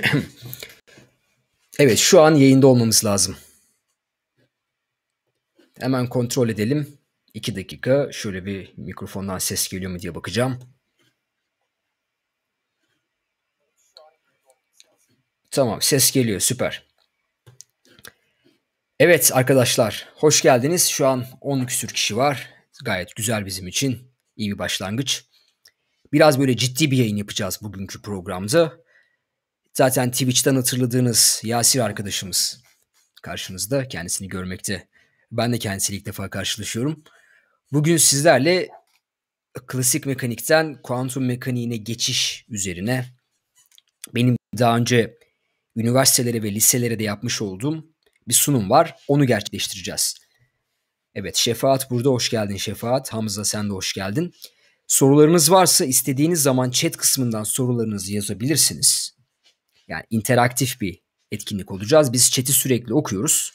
evet şu an yayında olmamız lazım. Hemen kontrol edelim. 2 dakika şöyle bir mikrofondan ses geliyor mu diye bakacağım. Tamam ses geliyor süper. Evet arkadaşlar hoş geldiniz. Şu an 10 küsür kişi var. Gayet güzel bizim için. İyi bir başlangıç. Biraz böyle ciddi bir yayın yapacağız bugünkü programda. Zaten Twitch'ten hatırladığınız Yasir arkadaşımız karşınızda. Kendisini görmekte. Ben de kendisiyle ilk defa karşılaşıyorum. Bugün sizlerle klasik mekanikten kuantum mekaniğine geçiş üzerine benim daha önce üniversitelere ve liselere de yapmış olduğum bir sunum var. Onu gerçekleştireceğiz. Evet Şefaat burada hoş geldin Şefaat. Hamza sen de hoş geldin. Sorularınız varsa istediğiniz zaman chat kısmından sorularınızı yazabilirsiniz. Yani interaktif bir etkinlik olacağız. Biz chat'i sürekli okuyoruz.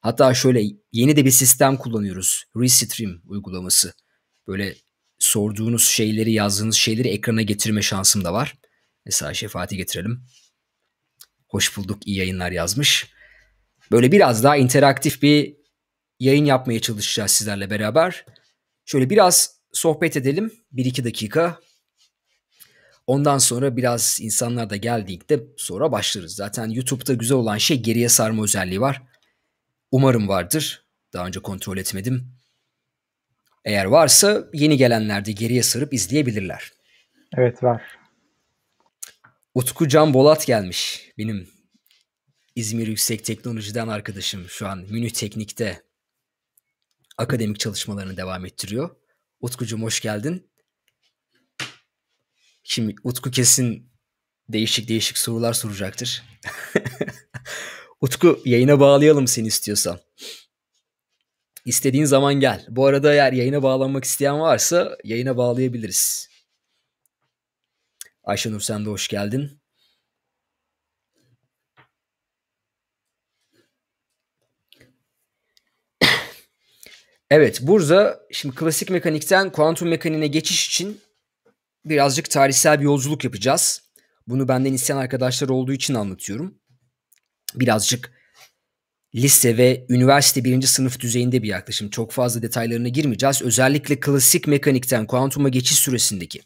Hatta şöyle yeni de bir sistem kullanıyoruz. Restream uygulaması. Böyle sorduğunuz şeyleri, yazdığınız şeyleri ekrana getirme şansım da var. Mesela şefaati getirelim. Hoş bulduk, iyi yayınlar yazmış. Böyle biraz daha interaktif bir yayın yapmaya çalışacağız sizlerle beraber. Şöyle biraz sohbet edelim. 1-2 dakika Ondan sonra biraz insanlar da geldiğinde sonra başlarız. Zaten YouTube'da güzel olan şey geriye sarma özelliği var. Umarım vardır. Daha önce kontrol etmedim. Eğer varsa yeni gelenler de geriye sarıp izleyebilirler. Evet var. Utku Can Bolat gelmiş. Benim İzmir Yüksek Teknoloji'den arkadaşım şu an Münih Teknik'te akademik çalışmalarını devam ettiriyor. Utkucuğum hoş geldin. Şimdi Utku kesin değişik değişik sorular soracaktır. Utku yayına bağlayalım seni istiyorsan. İstediğin zaman gel. Bu arada eğer yayına bağlanmak isteyen varsa yayına bağlayabiliriz. Ayşenur sen de hoş geldin. Evet Bursa şimdi klasik mekanikten kuantum mekaniğine geçiş için birazcık tarihsel bir yolculuk yapacağız. Bunu benden isteyen arkadaşlar olduğu için anlatıyorum. Birazcık lise ve üniversite birinci sınıf düzeyinde bir yaklaşım. Çok fazla detaylarına girmeyeceğiz. Özellikle klasik mekanikten kuantuma geçiş süresindeki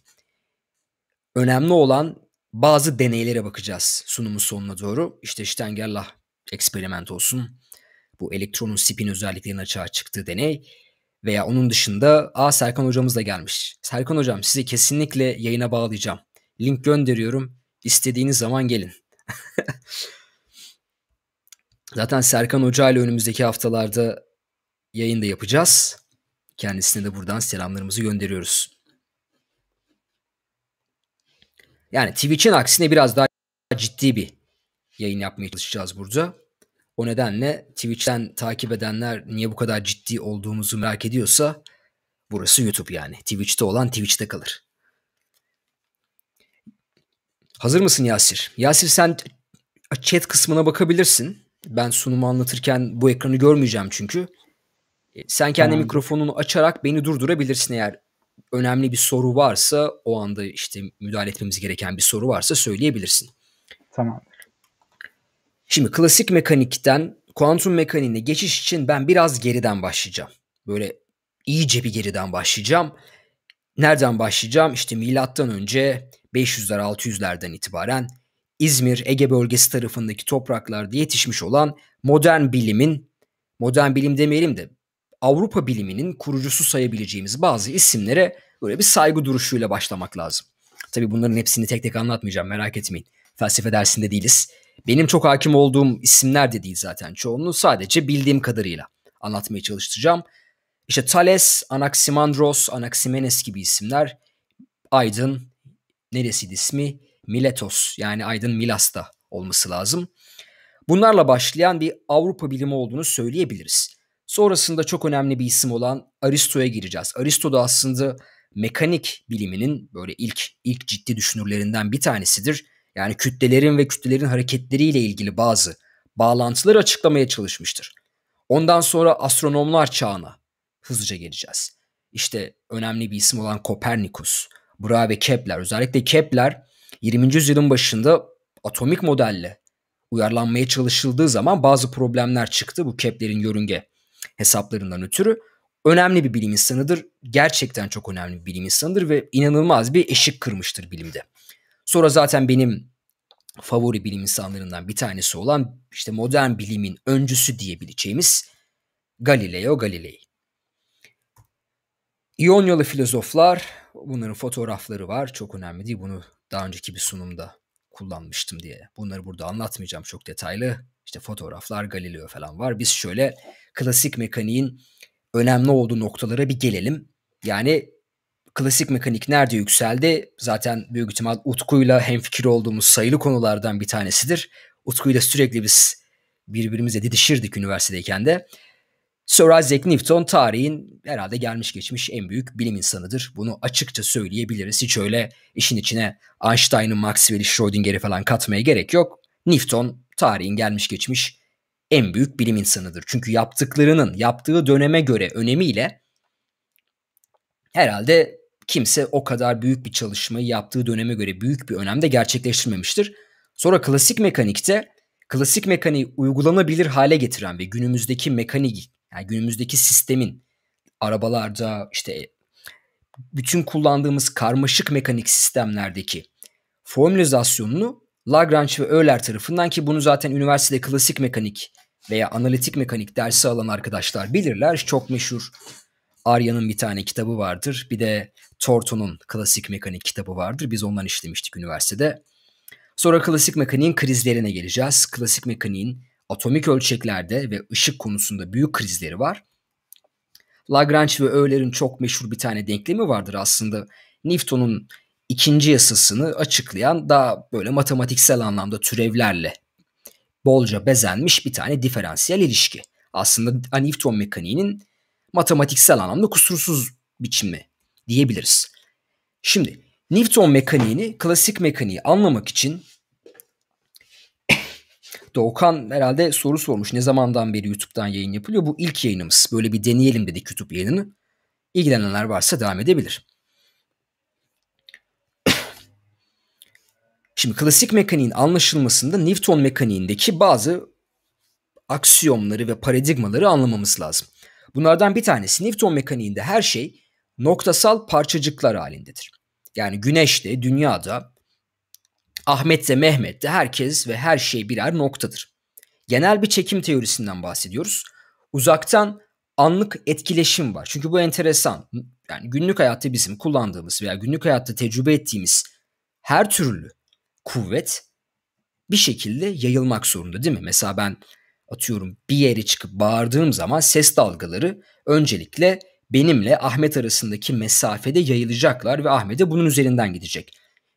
önemli olan bazı deneylere bakacağız sunumun sonuna doğru. İşte Stengerlach eksperiment olsun. Bu elektronun spin özelliklerini açığa çıktığı deney veya onun dışında A Serkan hocamız da gelmiş. Serkan hocam sizi kesinlikle yayına bağlayacağım. Link gönderiyorum. İstediğiniz zaman gelin. Zaten Serkan Hoca ile önümüzdeki haftalarda yayın da yapacağız. Kendisine de buradan selamlarımızı gönderiyoruz. Yani Twitch'in aksine biraz daha ciddi bir yayın yapmaya çalışacağız burada. O nedenle Twitch'ten takip edenler niye bu kadar ciddi olduğumuzu merak ediyorsa burası YouTube yani. Twitch'te olan Twitch'te kalır. Hazır mısın Yasir? Yasir sen chat kısmına bakabilirsin. Ben sunumu anlatırken bu ekranı görmeyeceğim çünkü. E, sen kendi tamam. mikrofonunu açarak beni durdurabilirsin eğer önemli bir soru varsa o anda işte müdahale etmemiz gereken bir soru varsa söyleyebilirsin. Tamam. Şimdi klasik mekanikten kuantum mekaniğine geçiş için ben biraz geriden başlayacağım. Böyle iyice bir geriden başlayacağım. Nereden başlayacağım? İşte milattan önce 500'ler 600'lerden itibaren İzmir Ege bölgesi tarafındaki topraklarda yetişmiş olan modern bilimin modern bilim demeyelim de Avrupa biliminin kurucusu sayabileceğimiz bazı isimlere böyle bir saygı duruşuyla başlamak lazım. Tabii bunların hepsini tek tek anlatmayacağım merak etmeyin. Felsefe dersinde değiliz. Benim çok hakim olduğum isimler de değil zaten Çoğunu sadece bildiğim kadarıyla anlatmaya çalışacağım. İşte Thales, Anaximandros, Anaximenes gibi isimler Aydın neresiydi ismi? Miletos yani Aydın Milas'ta olması lazım. Bunlarla başlayan bir Avrupa bilimi olduğunu söyleyebiliriz. Sonrasında çok önemli bir isim olan Aristo'ya gireceğiz. Aristo da aslında mekanik biliminin böyle ilk ilk ciddi düşünürlerinden bir tanesidir yani kütlelerin ve kütlelerin hareketleriyle ilgili bazı bağlantıları açıklamaya çalışmıştır. Ondan sonra astronomlar çağına hızlıca geleceğiz. İşte önemli bir isim olan Kopernikus, Brahe ve Kepler. Özellikle Kepler 20. yüzyılın başında atomik modelle uyarlanmaya çalışıldığı zaman bazı problemler çıktı bu Kepler'in yörünge hesaplarından ötürü. Önemli bir bilim insanıdır. Gerçekten çok önemli bir bilim insanıdır ve inanılmaz bir eşik kırmıştır bilimde. Sonra zaten benim favori bilim insanlarından bir tanesi olan işte modern bilimin öncüsü diyebileceğimiz Galileo Galilei. İonyalı filozoflar, bunların fotoğrafları var. Çok önemli değil. Bunu daha önceki bir sunumda kullanmıştım diye. Bunları burada anlatmayacağım çok detaylı. İşte fotoğraflar, Galileo falan var. Biz şöyle klasik mekaniğin önemli olduğu noktalara bir gelelim. Yani klasik mekanik nerede yükseldi? Zaten büyük ihtimal Utku'yla hemfikir olduğumuz sayılı konulardan bir tanesidir. Utku'yla sürekli biz birbirimize didişirdik üniversitedeyken de. Sir Isaac Newton tarihin herhalde gelmiş geçmiş en büyük bilim insanıdır. Bunu açıkça söyleyebiliriz. Hiç öyle işin içine Einstein'ı, Maxwell'i, Schrödinger'i falan katmaya gerek yok. Newton tarihin gelmiş geçmiş en büyük bilim insanıdır. Çünkü yaptıklarının yaptığı döneme göre önemiyle herhalde kimse o kadar büyük bir çalışmayı yaptığı döneme göre büyük bir önemde gerçekleştirmemiştir. Sonra klasik mekanikte klasik mekaniği uygulanabilir hale getiren ve günümüzdeki mekanik yani günümüzdeki sistemin arabalarda işte bütün kullandığımız karmaşık mekanik sistemlerdeki formülizasyonunu Lagrange ve Euler tarafından ki bunu zaten üniversitede klasik mekanik veya analitik mekanik dersi alan arkadaşlar bilirler. Çok meşhur Arya'nın bir tane kitabı vardır. Bir de Torto'nun klasik mekanik kitabı vardır. Biz ondan işlemiştik üniversitede. Sonra klasik mekaniğin krizlerine geleceğiz. Klasik mekaniğin atomik ölçeklerde ve ışık konusunda büyük krizleri var. Lagrange ve Euler'in çok meşhur bir tane denklemi vardır aslında. Newton'un ikinci yasasını açıklayan daha böyle matematiksel anlamda türevlerle bolca bezenmiş bir tane diferansiyel ilişki. Aslında Newton mekaniğinin matematiksel anlamda kusursuz biçimi diyebiliriz. Şimdi Newton mekaniğini klasik mekaniği anlamak için Doğukan herhalde soru sormuş. Ne zamandan beri YouTube'dan yayın yapılıyor? Bu ilk yayınımız. Böyle bir deneyelim dedik YouTube yayınını. İlgilenenler varsa devam edebilir. Şimdi klasik mekaniğin anlaşılmasında Newton mekaniğindeki bazı aksiyomları ve paradigmaları anlamamız lazım. Bunlardan bir tanesi Newton mekaniğinde her şey noktasal parçacıklar halindedir. Yani güneşte, dünyada, Ahmet'te, Mehmet'te herkes ve her şey birer noktadır. Genel bir çekim teorisinden bahsediyoruz. Uzaktan anlık etkileşim var. Çünkü bu enteresan. Yani günlük hayatta bizim kullandığımız veya günlük hayatta tecrübe ettiğimiz her türlü kuvvet bir şekilde yayılmak zorunda değil mi? Mesela ben atıyorum bir yere çıkıp bağırdığım zaman ses dalgaları öncelikle benimle Ahmet arasındaki mesafede yayılacaklar ve Ahmet'e bunun üzerinden gidecek.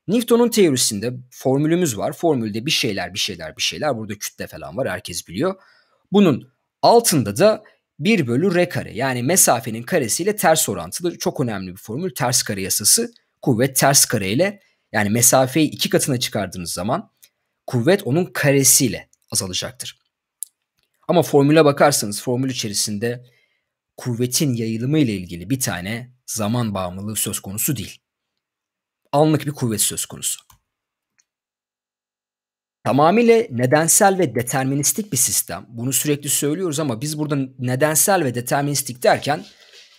Newton'un teorisinde formülümüz var. Formülde bir şeyler bir şeyler bir şeyler burada kütle falan var herkes biliyor. Bunun altında da 1 bölü r kare yani mesafenin karesiyle ters orantılı çok önemli bir formül ters kare yasası. Kuvvet ters kare ile yani mesafeyi iki katına çıkardığınız zaman kuvvet onun karesiyle azalacaktır. Ama formüle bakarsanız formül içerisinde kuvvetin yayılımı ile ilgili bir tane zaman bağımlılığı söz konusu değil. Anlık bir kuvvet söz konusu. Tamamıyla nedensel ve deterministik bir sistem. Bunu sürekli söylüyoruz ama biz burada nedensel ve deterministik derken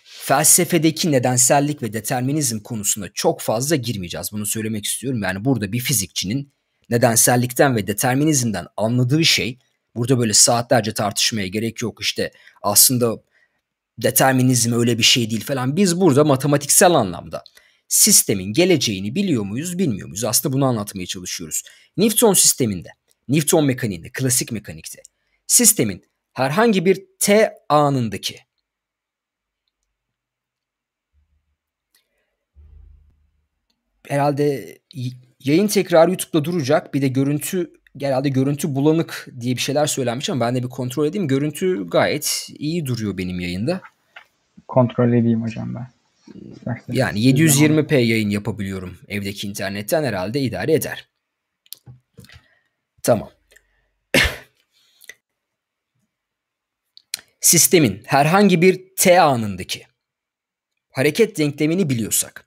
felsefedeki nedensellik ve determinizm konusunda çok fazla girmeyeceğiz. Bunu söylemek istiyorum. Yani burada bir fizikçinin nedensellikten ve determinizmden anladığı şey Burada böyle saatlerce tartışmaya gerek yok işte aslında determinizm öyle bir şey değil falan. Biz burada matematiksel anlamda sistemin geleceğini biliyor muyuz bilmiyor muyuz? Aslında bunu anlatmaya çalışıyoruz. Newton sisteminde, Newton mekaniğinde, klasik mekanikte sistemin herhangi bir T anındaki herhalde yayın tekrar YouTube'da duracak bir de görüntü genelde görüntü bulanık diye bir şeyler söylenmiş ama ben de bir kontrol edeyim. Görüntü gayet iyi duruyor benim yayında. Kontrol edeyim hocam ben. yani 720p yayın yapabiliyorum evdeki internetten herhalde idare eder. Tamam. Sistemin herhangi bir t anındaki hareket denklemini biliyorsak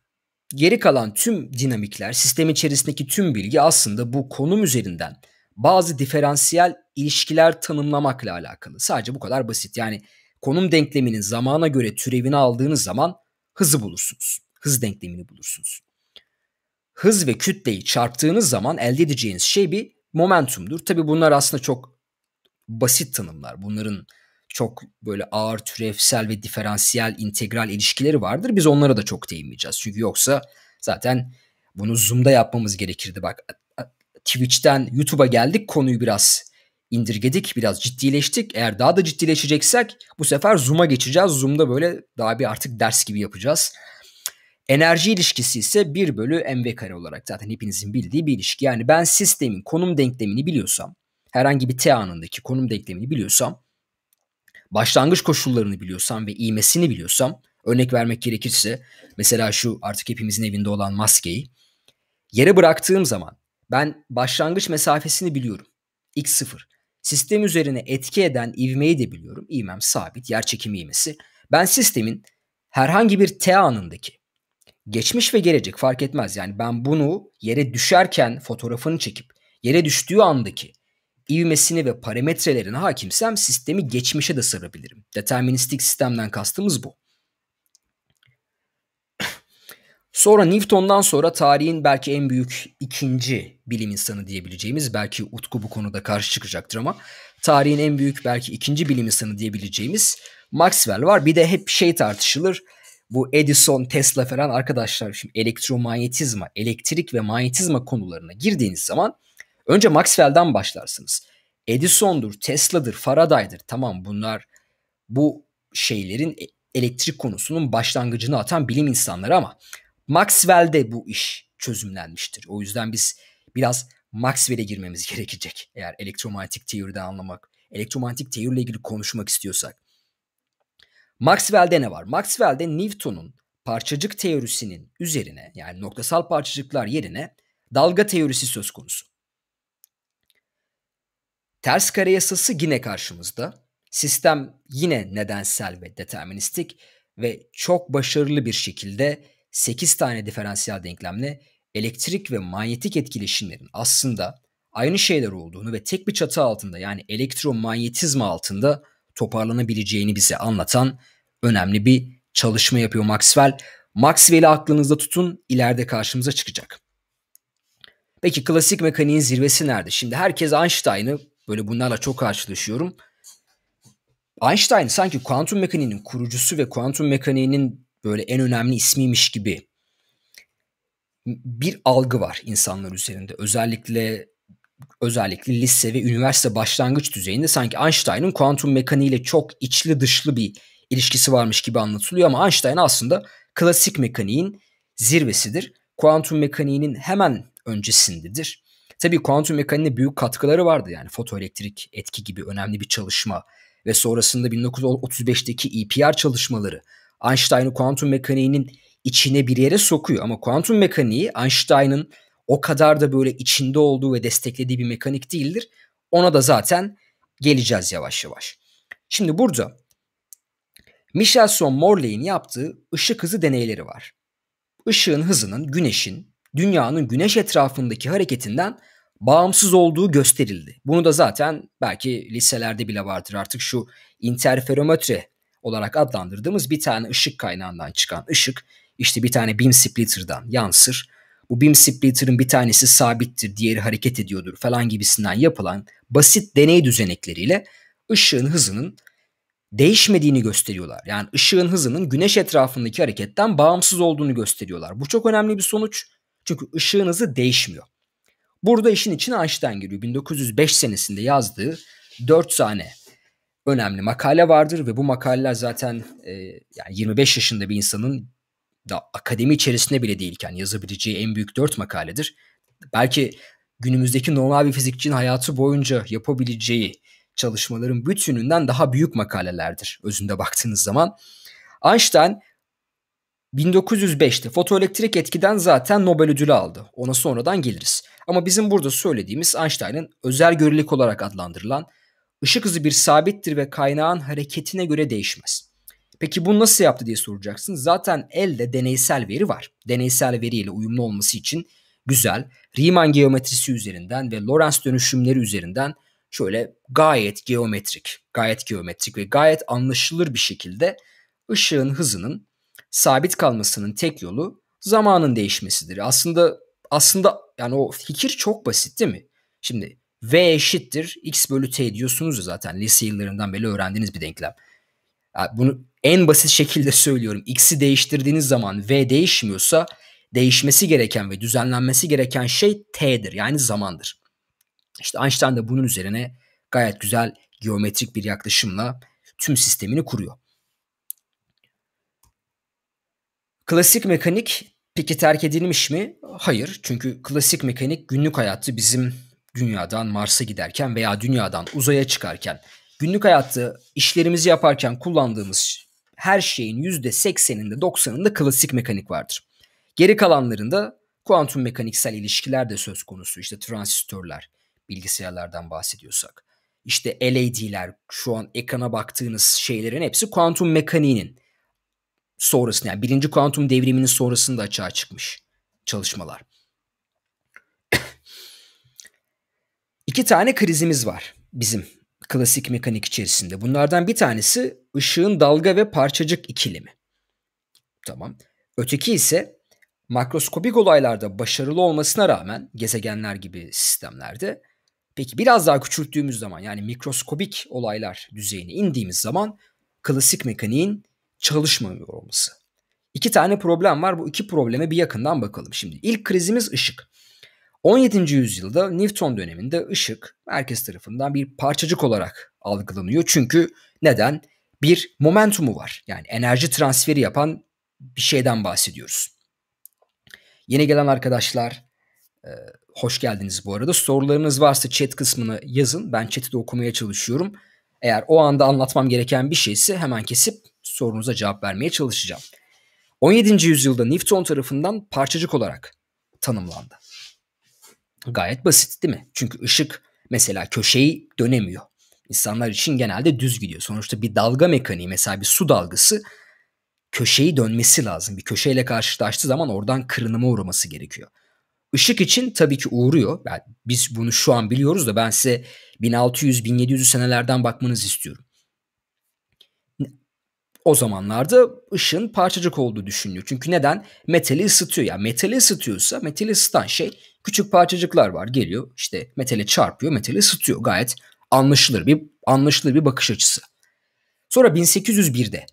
geri kalan tüm dinamikler, sistem içerisindeki tüm bilgi aslında bu konum üzerinden bazı diferansiyel ilişkiler tanımlamakla alakalı. Sadece bu kadar basit. Yani konum denkleminin zamana göre türevini aldığınız zaman hızı bulursunuz. Hız denklemini bulursunuz. Hız ve kütleyi çarptığınız zaman elde edeceğiniz şey bir momentumdur. Tabi bunlar aslında çok basit tanımlar. Bunların çok böyle ağır türevsel ve diferansiyel integral ilişkileri vardır. Biz onlara da çok değinmeyeceğiz. Çünkü yoksa zaten bunu Zoom'da yapmamız gerekirdi. Bak Twitch'ten YouTube'a geldik konuyu biraz indirgedik, biraz ciddileştik. Eğer daha da ciddileşeceksek bu sefer Zoom'a geçeceğiz. Zoom'da böyle daha bir artık ders gibi yapacağız. Enerji ilişkisi ise 1 bölü mv kare olarak zaten hepinizin bildiği bir ilişki. Yani ben sistemin konum denklemini biliyorsam, herhangi bir t anındaki konum denklemini biliyorsam, başlangıç koşullarını biliyorsam ve iğmesini biliyorsam, örnek vermek gerekirse mesela şu artık hepimizin evinde olan maskeyi yere bıraktığım zaman ben başlangıç mesafesini biliyorum. X0. Sistem üzerine etki eden ivmeyi de biliyorum. İvmem sabit, yer çekimi ivmesi. Ben sistemin herhangi bir T anındaki geçmiş ve gelecek fark etmez. Yani ben bunu yere düşerken fotoğrafını çekip yere düştüğü andaki ivmesini ve parametrelerine hakimsem sistemi geçmişe de sarabilirim. Deterministik sistemden kastımız bu. Sonra Newton'dan sonra tarihin belki en büyük ikinci bilim insanı diyebileceğimiz belki Utku bu konuda karşı çıkacaktır ama tarihin en büyük belki ikinci bilim insanı diyebileceğimiz Maxwell var. Bir de hep şey tartışılır. Bu Edison, Tesla falan arkadaşlar şimdi elektromanyetizma, elektrik ve manyetizma konularına girdiğiniz zaman önce Maxwell'den başlarsınız. Edison'dur, Tesla'dır, Faraday'dır. Tamam bunlar bu şeylerin e, elektrik konusunun başlangıcını atan bilim insanları ama Maxwell'de bu iş çözümlenmiştir. O yüzden biz biraz Maxwell'e girmemiz gerekecek. Eğer elektromanyetik teoride anlamak, elektromanyetik teoriyle ilgili konuşmak istiyorsak. Maxwell'de ne var? Maxwell'de Newton'un parçacık teorisinin üzerine yani noktasal parçacıklar yerine dalga teorisi söz konusu. Ters kare yasası yine karşımızda. Sistem yine nedensel ve deterministik ve çok başarılı bir şekilde 8 tane diferansiyel denklemle elektrik ve manyetik etkileşimlerin aslında aynı şeyler olduğunu ve tek bir çatı altında yani elektromanyetizma altında toparlanabileceğini bize anlatan önemli bir çalışma yapıyor Maxwell. Maxwell'i aklınızda tutun ileride karşımıza çıkacak. Peki klasik mekaniğin zirvesi nerede? Şimdi herkes Einstein'ı böyle bunlarla çok karşılaşıyorum. Einstein sanki kuantum mekaniğinin kurucusu ve kuantum mekaniğinin böyle en önemli ismiymiş gibi bir algı var insanlar üzerinde. Özellikle özellikle lise ve üniversite başlangıç düzeyinde sanki Einstein'ın kuantum mekaniğiyle çok içli dışlı bir ilişkisi varmış gibi anlatılıyor ama Einstein aslında klasik mekaniğin zirvesidir. Kuantum mekaniğinin hemen öncesindedir. Tabii kuantum mekaniğine büyük katkıları vardı yani fotoelektrik etki gibi önemli bir çalışma ve sonrasında 1935'teki EPR çalışmaları Einstein'ı kuantum mekaniğinin içine bir yere sokuyor. Ama kuantum mekaniği Einstein'ın o kadar da böyle içinde olduğu ve desteklediği bir mekanik değildir. Ona da zaten geleceğiz yavaş yavaş. Şimdi burada Michelson Morley'in yaptığı ışık hızı deneyleri var. Işığın hızının güneşin dünyanın güneş etrafındaki hareketinden bağımsız olduğu gösterildi. Bunu da zaten belki liselerde bile vardır artık şu interferometre olarak adlandırdığımız bir tane ışık kaynağından çıkan ışık işte bir tane beam splitter'dan yansır. Bu beam splitter'ın bir tanesi sabittir, diğeri hareket ediyordur falan gibisinden yapılan basit deney düzenekleriyle ışığın hızının değişmediğini gösteriyorlar. Yani ışığın hızının güneş etrafındaki hareketten bağımsız olduğunu gösteriyorlar. Bu çok önemli bir sonuç. Çünkü ışığın hızı değişmiyor. Burada işin içine Einstein giriyor. 1905 senesinde yazdığı 4 tane önemli makale vardır ve bu makaleler zaten e, yani 25 yaşında bir insanın da akademi içerisinde bile değilken yazabileceği en büyük dört makaledir. Belki günümüzdeki normal bir fizikçinin hayatı boyunca yapabileceği çalışmaların bütününden daha büyük makalelerdir özünde baktığınız zaman. Einstein 1905'te fotoelektrik etkiden zaten Nobel ödülü aldı. Ona sonradan geliriz. Ama bizim burada söylediğimiz Einstein'ın özel görelilik olarak adlandırılan ışık hızı bir sabittir ve kaynağın hareketine göre değişmez. Peki bunu nasıl yaptı diye soracaksın. Zaten elde deneysel veri var. Deneysel veriyle uyumlu olması için güzel. Riemann geometrisi üzerinden ve Lorentz dönüşümleri üzerinden şöyle gayet geometrik, gayet geometrik ve gayet anlaşılır bir şekilde ışığın hızının sabit kalmasının tek yolu zamanın değişmesidir. Aslında aslında yani o fikir çok basit değil mi? Şimdi V eşittir x bölü t diyorsunuz ya zaten lise yıllarından beri öğrendiğiniz bir denklem. Yani bunu en basit şekilde söylüyorum. X'i değiştirdiğiniz zaman V değişmiyorsa değişmesi gereken ve düzenlenmesi gereken şey T'dir yani zamandır. İşte Einstein de bunun üzerine gayet güzel geometrik bir yaklaşımla tüm sistemini kuruyor. Klasik mekanik peki terk edilmiş mi? Hayır. Çünkü klasik mekanik günlük hayatı bizim dünyadan Mars'a giderken veya dünyadan uzaya çıkarken günlük hayatta işlerimizi yaparken kullandığımız her şeyin %80'inde 90'ında klasik mekanik vardır. Geri kalanlarında kuantum mekaniksel ilişkiler de söz konusu. İşte transistörler bilgisayarlardan bahsediyorsak. İşte LED'ler şu an ekrana baktığınız şeylerin hepsi kuantum mekaniğinin sonrasında yani birinci kuantum devriminin sonrasında açığa çıkmış çalışmalar. İki tane krizimiz var bizim klasik mekanik içerisinde. Bunlardan bir tanesi ışığın dalga ve parçacık ikilimi. Tamam. Öteki ise makroskopik olaylarda başarılı olmasına rağmen gezegenler gibi sistemlerde peki biraz daha küçülttüğümüz zaman yani mikroskopik olaylar düzeyine indiğimiz zaman klasik mekaniğin çalışmıyor olması. İki tane problem var. Bu iki probleme bir yakından bakalım. Şimdi ilk krizimiz ışık. 17. yüzyılda Newton döneminde ışık herkes tarafından bir parçacık olarak algılanıyor. Çünkü neden? bir momentumu var. Yani enerji transferi yapan bir şeyden bahsediyoruz. Yeni gelen arkadaşlar e, hoş geldiniz bu arada. Sorularınız varsa chat kısmını yazın. Ben chat'i de okumaya çalışıyorum. Eğer o anda anlatmam gereken bir şeyse hemen kesip sorunuza cevap vermeye çalışacağım. 17. yüzyılda Newton tarafından parçacık olarak tanımlandı. Gayet basit değil mi? Çünkü ışık mesela köşeyi dönemiyor insanlar için genelde düz gidiyor. Sonuçta bir dalga mekaniği mesela bir su dalgası köşeyi dönmesi lazım. Bir köşeyle karşılaştığı zaman oradan kırınıma uğraması gerekiyor. Işık için tabii ki uğruyor. Yani biz bunu şu an biliyoruz da ben size 1600-1700 senelerden bakmanızı istiyorum. O zamanlarda ışın parçacık olduğu düşünülüyor. Çünkü neden? Metali ısıtıyor. Yani metali ısıtıyorsa metali ısıtan şey küçük parçacıklar var. Geliyor işte metale çarpıyor, metali ısıtıyor. Gayet anlaşılır bir anlaşılır bir bakış açısı. Sonra 1801'de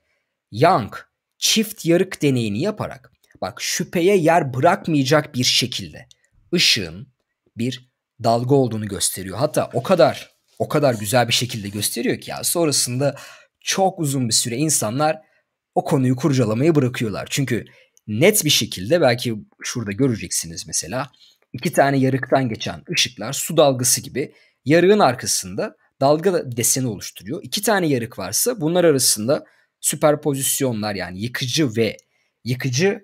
Young çift yarık deneyini yaparak bak şüpheye yer bırakmayacak bir şekilde ışığın bir dalga olduğunu gösteriyor. Hatta o kadar o kadar güzel bir şekilde gösteriyor ki ya sonrasında çok uzun bir süre insanlar o konuyu kurcalamayı bırakıyorlar. Çünkü net bir şekilde belki şurada göreceksiniz mesela iki tane yarıktan geçen ışıklar su dalgası gibi Yarığın arkasında dalga deseni oluşturuyor. İki tane yarık varsa bunlar arasında süperpozisyonlar yani yıkıcı ve yıkıcı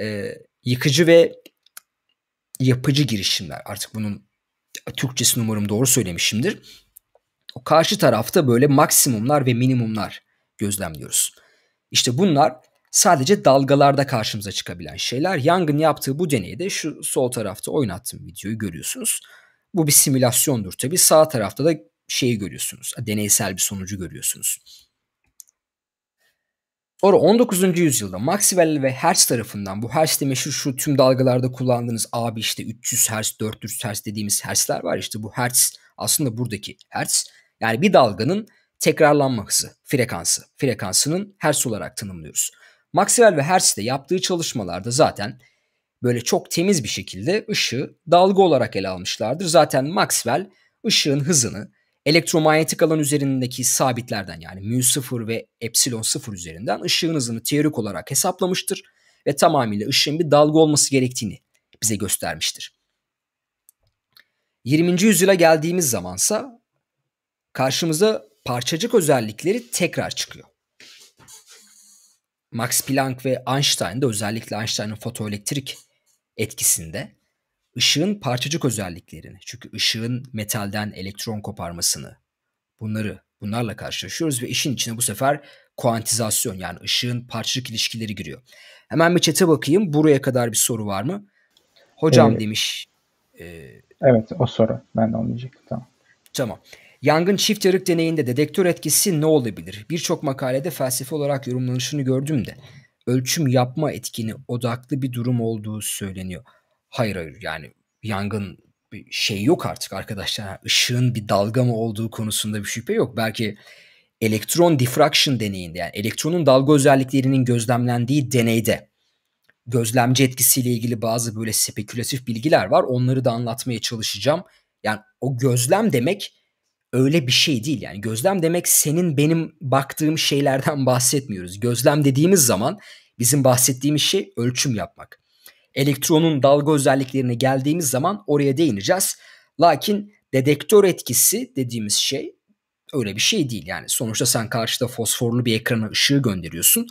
e, yıkıcı ve yapıcı girişimler. Artık bunun Türkçesini umarım doğru söylemişimdir. O karşı tarafta böyle maksimumlar ve minimumlar gözlemliyoruz. İşte bunlar sadece dalgalarda karşımıza çıkabilen şeyler. Yangın yaptığı bu deneyde şu sol tarafta oynattığım videoyu görüyorsunuz. Bu bir simülasyondur tabi. Sağ tarafta da şeyi görüyorsunuz. Deneysel bir sonucu görüyorsunuz. Sonra 19. yüzyılda Maxwell ve Hertz tarafından bu Hertz'te meşhur şu tüm dalgalarda kullandığınız abi işte 300 Hertz, 400 Hertz dediğimiz Hertz'ler var. İşte bu Hertz aslında buradaki Hertz. Yani bir dalganın tekrarlanma hızı, frekansı. Frekansının Hertz olarak tanımlıyoruz. Maxwell ve Hertz de yaptığı çalışmalarda zaten böyle çok temiz bir şekilde ışığı dalga olarak ele almışlardır. Zaten Maxwell ışığın hızını elektromanyetik alan üzerindeki sabitlerden yani mu 0 ve epsilon 0 üzerinden ışığın hızını teorik olarak hesaplamıştır ve tamamıyla ışığın bir dalga olması gerektiğini bize göstermiştir. 20. yüzyıla geldiğimiz zamansa karşımıza parçacık özellikleri tekrar çıkıyor. Max Planck ve Einstein de özellikle Einstein'ın fotoelektrik etkisinde ışığın parçacık özelliklerini çünkü ışığın metalden elektron koparmasını bunları bunlarla karşılaşıyoruz ve işin içine bu sefer kuantizasyon yani ışığın parçacık ilişkileri giriyor. Hemen bir çete bakayım buraya kadar bir soru var mı? Hocam ee, demiş. E, evet o soru ben de onu tamam. Tamam. Yangın çift yarık deneyinde dedektör etkisi ne olabilir? Birçok makalede felsefe olarak yorumlanışını gördüm de ölçüm yapma etkini odaklı bir durum olduğu söyleniyor. Hayır hayır yani yangın bir şey yok artık arkadaşlar. ışığın bir dalga mı olduğu konusunda bir şüphe yok. Belki elektron diffraction deneyinde yani elektronun dalga özelliklerinin gözlemlendiği deneyde gözlemci etkisiyle ilgili bazı böyle spekülatif bilgiler var. Onları da anlatmaya çalışacağım. Yani o gözlem demek öyle bir şey değil yani. Gözlem demek senin benim baktığım şeylerden bahsetmiyoruz. Gözlem dediğimiz zaman bizim bahsettiğimiz şey ölçüm yapmak. Elektronun dalga özelliklerine geldiğimiz zaman oraya değineceğiz. Lakin dedektör etkisi dediğimiz şey öyle bir şey değil. Yani sonuçta sen karşıda fosforlu bir ekrana ışığı gönderiyorsun.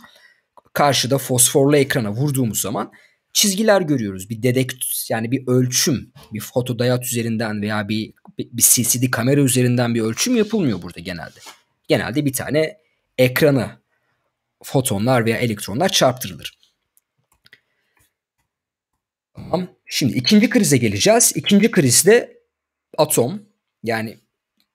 Karşıda fosforlu ekrana vurduğumuz zaman çizgiler görüyoruz. Bir dedekt yani bir ölçüm, bir fotodayat üzerinden veya bir bir CCD kamera üzerinden bir ölçüm yapılmıyor burada genelde. Genelde bir tane ekrana fotonlar veya elektronlar çarptırılır. Tamam. Şimdi ikinci krize geleceğiz. İkinci krizde atom yani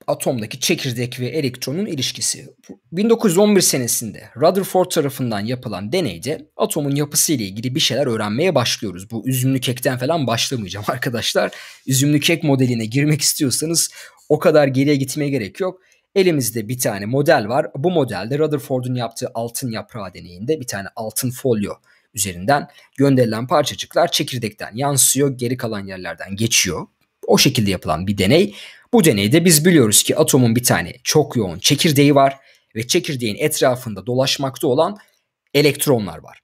atomdaki çekirdek ve elektronun ilişkisi. 1911 senesinde Rutherford tarafından yapılan deneyde atomun yapısı ile ilgili bir şeyler öğrenmeye başlıyoruz. Bu üzümlü kekten falan başlamayacağım arkadaşlar. Üzümlü kek modeline girmek istiyorsanız o kadar geriye gitmeye gerek yok. Elimizde bir tane model var. Bu modelde Rutherford'un yaptığı altın yaprağı deneyinde bir tane altın folyo üzerinden gönderilen parçacıklar çekirdekten yansıyor, geri kalan yerlerden geçiyor. O şekilde yapılan bir deney bu deneyde biz biliyoruz ki atomun bir tane çok yoğun çekirdeği var ve çekirdeğin etrafında dolaşmakta olan elektronlar var.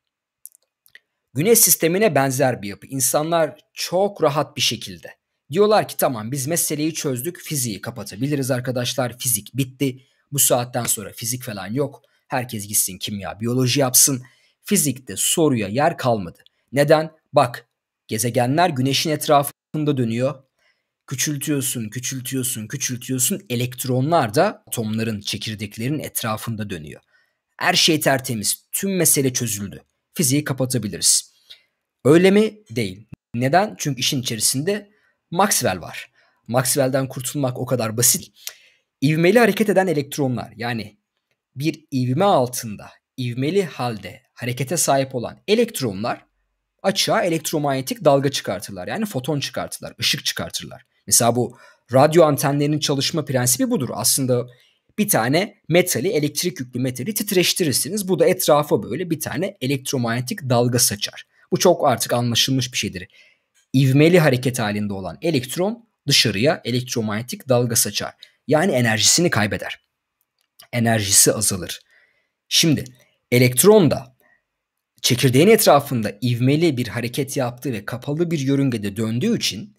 Güneş sistemine benzer bir yapı. İnsanlar çok rahat bir şekilde diyorlar ki tamam biz meseleyi çözdük, fiziği kapatabiliriz arkadaşlar. Fizik bitti. Bu saatten sonra fizik falan yok. Herkes gitsin kimya, biyoloji yapsın. Fizikte soruya yer kalmadı. Neden? Bak, gezegenler güneşin etrafında dönüyor küçültüyorsun, küçültüyorsun, küçültüyorsun. Elektronlar da atomların, çekirdeklerin etrafında dönüyor. Her şey tertemiz. Tüm mesele çözüldü. Fiziği kapatabiliriz. Öyle mi? Değil. Neden? Çünkü işin içerisinde Maxwell var. Maxwell'den kurtulmak o kadar basit. İvmeli hareket eden elektronlar yani bir ivme altında ivmeli halde harekete sahip olan elektronlar açığa elektromanyetik dalga çıkartırlar. Yani foton çıkartırlar, ışık çıkartırlar. Mesela bu radyo antenlerinin çalışma prensibi budur. Aslında bir tane metali, elektrik yüklü metali titreştirirsiniz. Bu da etrafa böyle bir tane elektromanyetik dalga saçar. Bu çok artık anlaşılmış bir şeydir. İvmeli hareket halinde olan elektron dışarıya elektromanyetik dalga saçar. Yani enerjisini kaybeder. Enerjisi azalır. Şimdi elektron da çekirdeğin etrafında ivmeli bir hareket yaptığı ve kapalı bir yörüngede döndüğü için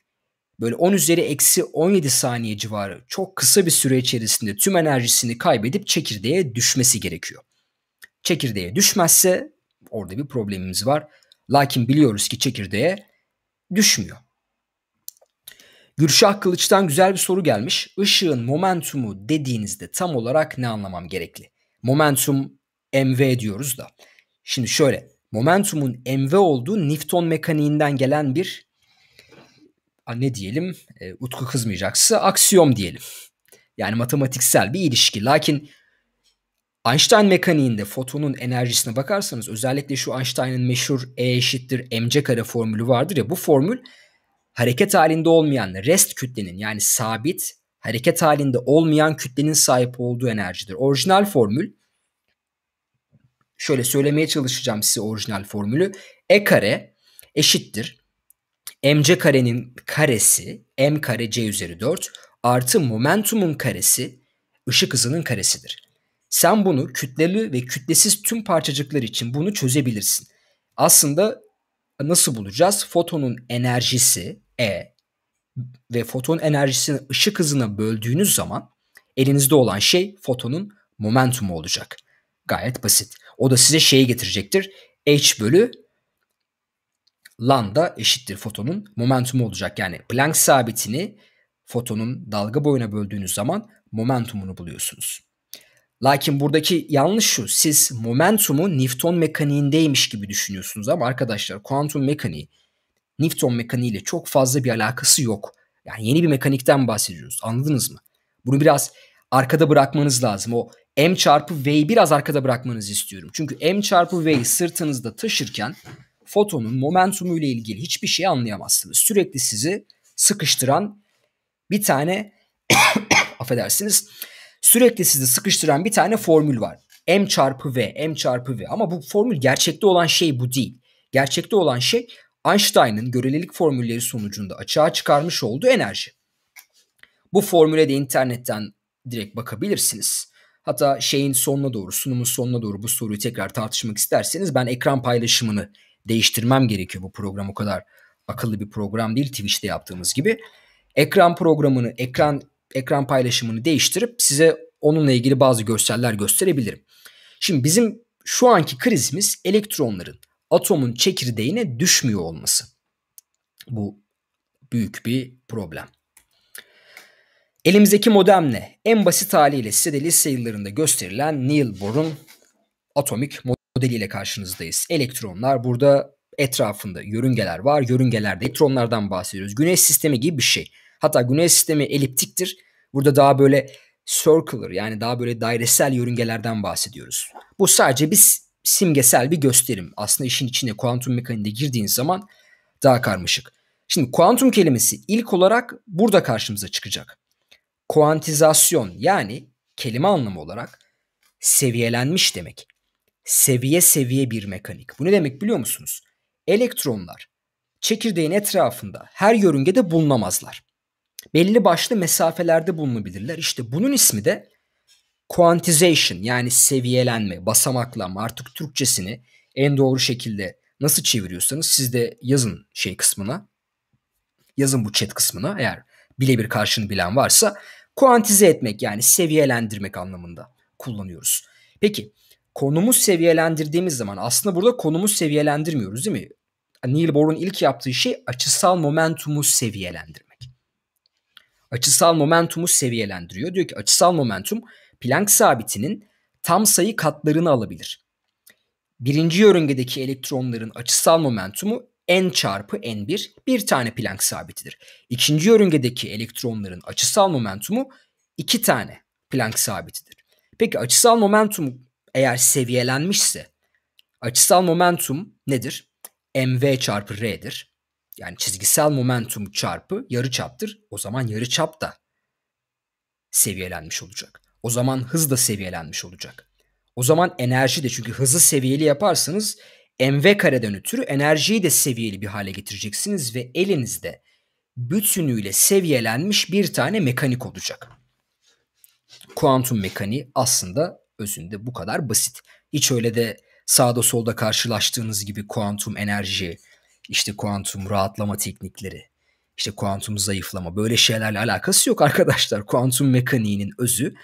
böyle 10 üzeri eksi 17 saniye civarı çok kısa bir süre içerisinde tüm enerjisini kaybedip çekirdeğe düşmesi gerekiyor. Çekirdeğe düşmezse orada bir problemimiz var. Lakin biliyoruz ki çekirdeğe düşmüyor. Gürşah Kılıç'tan güzel bir soru gelmiş. Işığın momentumu dediğinizde tam olarak ne anlamam gerekli? Momentum mv diyoruz da. Şimdi şöyle momentumun mv olduğu Newton mekaniğinden gelen bir ne diyelim e, Utku kızmayacaksa aksiyom diyelim. Yani matematiksel bir ilişki. Lakin Einstein mekaniğinde fotonun enerjisine bakarsanız özellikle şu Einstein'ın meşhur E eşittir mc kare formülü vardır ya bu formül hareket halinde olmayan rest kütlenin yani sabit hareket halinde olmayan kütlenin sahip olduğu enerjidir. Orijinal formül şöyle söylemeye çalışacağım size orijinal formülü e kare eşittir mc karenin karesi m kare c üzeri 4 artı momentumun karesi ışık hızının karesidir. Sen bunu kütleli ve kütlesiz tüm parçacıklar için bunu çözebilirsin. Aslında nasıl bulacağız? Fotonun enerjisi E ve foton enerjisini ışık hızına böldüğünüz zaman elinizde olan şey fotonun momentumu olacak. Gayet basit. O da size şeyi getirecektir. H bölü Lambda eşittir fotonun momentumu olacak. Yani Planck sabitini fotonun dalga boyuna böldüğünüz zaman momentumunu buluyorsunuz. Lakin buradaki yanlış şu. Siz momentumu Newton mekaniğindeymiş gibi düşünüyorsunuz ama arkadaşlar kuantum mekaniği Newton mekaniği ile çok fazla bir alakası yok. Yani yeni bir mekanikten bahsediyoruz. Anladınız mı? Bunu biraz arkada bırakmanız lazım. O m çarpı v'yi biraz arkada bırakmanızı istiyorum. Çünkü m çarpı v'yi sırtınızda taşırken fotonun momentumu ile ilgili hiçbir şey anlayamazsınız. Sürekli sizi sıkıştıran bir tane affedersiniz sürekli sizi sıkıştıran bir tane formül var. M çarpı V, M çarpı V ama bu formül gerçekte olan şey bu değil. Gerçekte olan şey Einstein'ın görelilik formülleri sonucunda açığa çıkarmış olduğu enerji. Bu formüle de internetten direkt bakabilirsiniz. Hatta şeyin sonuna doğru, sunumun sonuna doğru bu soruyu tekrar tartışmak isterseniz ben ekran paylaşımını değiştirmem gerekiyor bu program o kadar akıllı bir program değil Twitch'te yaptığımız gibi. Ekran programını, ekran ekran paylaşımını değiştirip size onunla ilgili bazı görseller gösterebilirim. Şimdi bizim şu anki krizimiz elektronların atomun çekirdeğine düşmüyor olması. Bu büyük bir problem. Elimizdeki modemle en basit haliyle size de lise yıllarında gösterilen Neil Bohr'un atomik modeli modeliyle karşınızdayız. Elektronlar burada etrafında yörüngeler var. Yörüngelerde elektronlardan bahsediyoruz. Güneş sistemi gibi bir şey. Hatta güneş sistemi eliptiktir. Burada daha böyle circular yani daha böyle dairesel yörüngelerden bahsediyoruz. Bu sadece bir simgesel bir gösterim. Aslında işin içine kuantum mekaniğinde girdiğin zaman daha karmaşık. Şimdi kuantum kelimesi ilk olarak burada karşımıza çıkacak. Kuantizasyon yani kelime anlamı olarak seviyelenmiş demek seviye seviye bir mekanik. Bu ne demek biliyor musunuz? Elektronlar çekirdeğin etrafında her yörüngede bulunamazlar. Belli başlı mesafelerde bulunabilirler. İşte bunun ismi de quantization yani seviyelenme, basamaklama artık Türkçesini en doğru şekilde nasıl çeviriyorsanız siz de yazın şey kısmına. Yazın bu chat kısmına eğer birebir karşını bilen varsa kuantize etmek yani seviyelendirmek anlamında kullanıyoruz. Peki Konumu seviyelendirdiğimiz zaman aslında burada konumu seviyelendirmiyoruz değil mi? Neil Bohr'un ilk yaptığı şey açısal momentumu seviyelendirmek. Açısal momentumu seviyelendiriyor. Diyor ki açısal momentum Planck sabitinin tam sayı katlarını alabilir. Birinci yörüngedeki elektronların açısal momentumu n çarpı n1 bir tane Planck sabitidir. İkinci yörüngedeki elektronların açısal momentumu iki tane Planck sabitidir. Peki açısal momentum eğer seviyelenmişse açısal momentum nedir? mv çarpı r'dir. Yani çizgisel momentum çarpı yarı çaptır. O zaman yarı çap da seviyelenmiş olacak. O zaman hız da seviyelenmiş olacak. O zaman enerji de çünkü hızı seviyeli yaparsanız mv kareden ötürü enerjiyi de seviyeli bir hale getireceksiniz ve elinizde bütünüyle seviyelenmiş bir tane mekanik olacak. Kuantum mekaniği aslında özünde bu kadar basit. Hiç öyle de sağda solda karşılaştığınız gibi kuantum enerji, işte kuantum rahatlama teknikleri, işte kuantum zayıflama böyle şeylerle alakası yok arkadaşlar. Kuantum mekaniğinin özü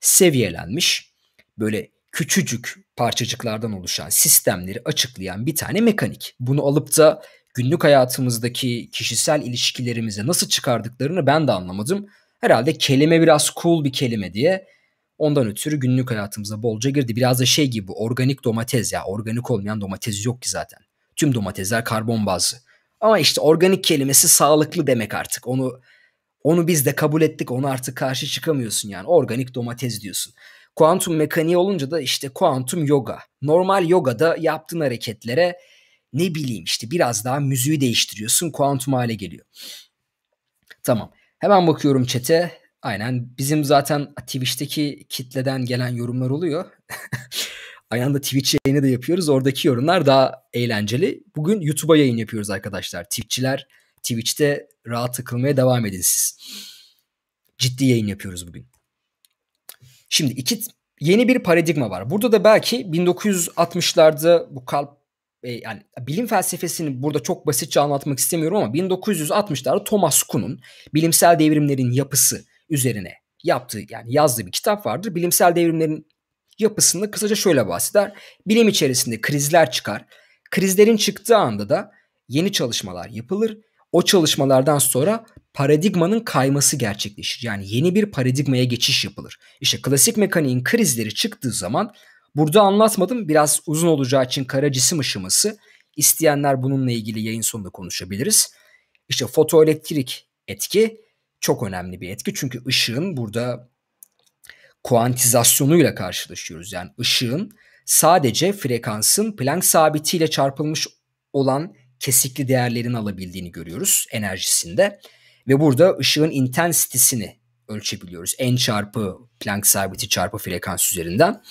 seviyelenmiş böyle küçücük parçacıklardan oluşan sistemleri açıklayan bir tane mekanik. Bunu alıp da günlük hayatımızdaki kişisel ilişkilerimize nasıl çıkardıklarını ben de anlamadım. Herhalde kelime biraz cool bir kelime diye Ondan ötürü günlük hayatımıza bolca girdi. Biraz da şey gibi organik domates ya. Organik olmayan domates yok ki zaten. Tüm domatesler karbon bazlı. Ama işte organik kelimesi sağlıklı demek artık. Onu onu biz de kabul ettik. Onu artık karşı çıkamıyorsun yani. Organik domates diyorsun. Kuantum mekaniği olunca da işte kuantum yoga. Normal yogada yaptığın hareketlere ne bileyim işte biraz daha müziği değiştiriyorsun. Kuantum hale geliyor. Tamam. Hemen bakıyorum çete. Aynen. Bizim zaten Twitch'teki kitleden gelen yorumlar oluyor. Aynı anda Twitch yayını da yapıyoruz. Oradaki yorumlar daha eğlenceli. Bugün YouTube'a yayın yapıyoruz arkadaşlar. Twitch'çiler Twitch'te rahat takılmaya devam edin siz. Ciddi yayın yapıyoruz bugün. Şimdi iki yeni bir paradigma var. Burada da belki 1960'larda bu kalp e, yani bilim felsefesini burada çok basitçe anlatmak istemiyorum ama 1960'larda Thomas Kuhn'un bilimsel devrimlerin yapısı üzerine yaptığı yani yazdığı bir kitap vardır. Bilimsel devrimlerin yapısında kısaca şöyle bahseder. Bilim içerisinde krizler çıkar. Krizlerin çıktığı anda da yeni çalışmalar yapılır. O çalışmalardan sonra paradigmanın kayması gerçekleşir. Yani yeni bir paradigmaya geçiş yapılır. İşte klasik mekaniğin krizleri çıktığı zaman burada anlatmadım biraz uzun olacağı için kara cisim ışıması. İsteyenler bununla ilgili yayın sonunda konuşabiliriz. İşte fotoelektrik etki, çok önemli bir etki. Çünkü ışığın burada kuantizasyonuyla karşılaşıyoruz. Yani ışığın sadece frekansın Planck sabitiyle çarpılmış olan kesikli değerlerin alabildiğini görüyoruz enerjisinde. Ve burada ışığın intensitesini ölçebiliyoruz. N çarpı Planck sabiti çarpı frekans üzerinden.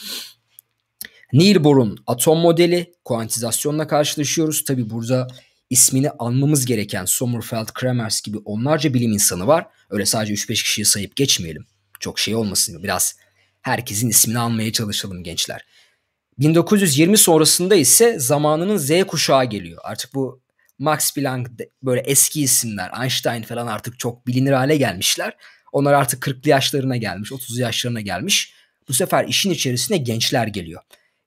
Niels Bohr'un atom modeli kuantizasyonla karşılaşıyoruz. Tabi burada ismini anmamız gereken Sommerfeld, Kremers gibi onlarca bilim insanı var. Öyle sadece 3-5 kişiyi sayıp geçmeyelim. Çok şey olmasın biraz herkesin ismini almaya çalışalım gençler. 1920 sonrasında ise zamanının Z kuşağı geliyor. Artık bu Max Planck böyle eski isimler Einstein falan artık çok bilinir hale gelmişler. Onlar artık 40'lı yaşlarına gelmiş, 30'lu yaşlarına gelmiş. Bu sefer işin içerisine gençler geliyor.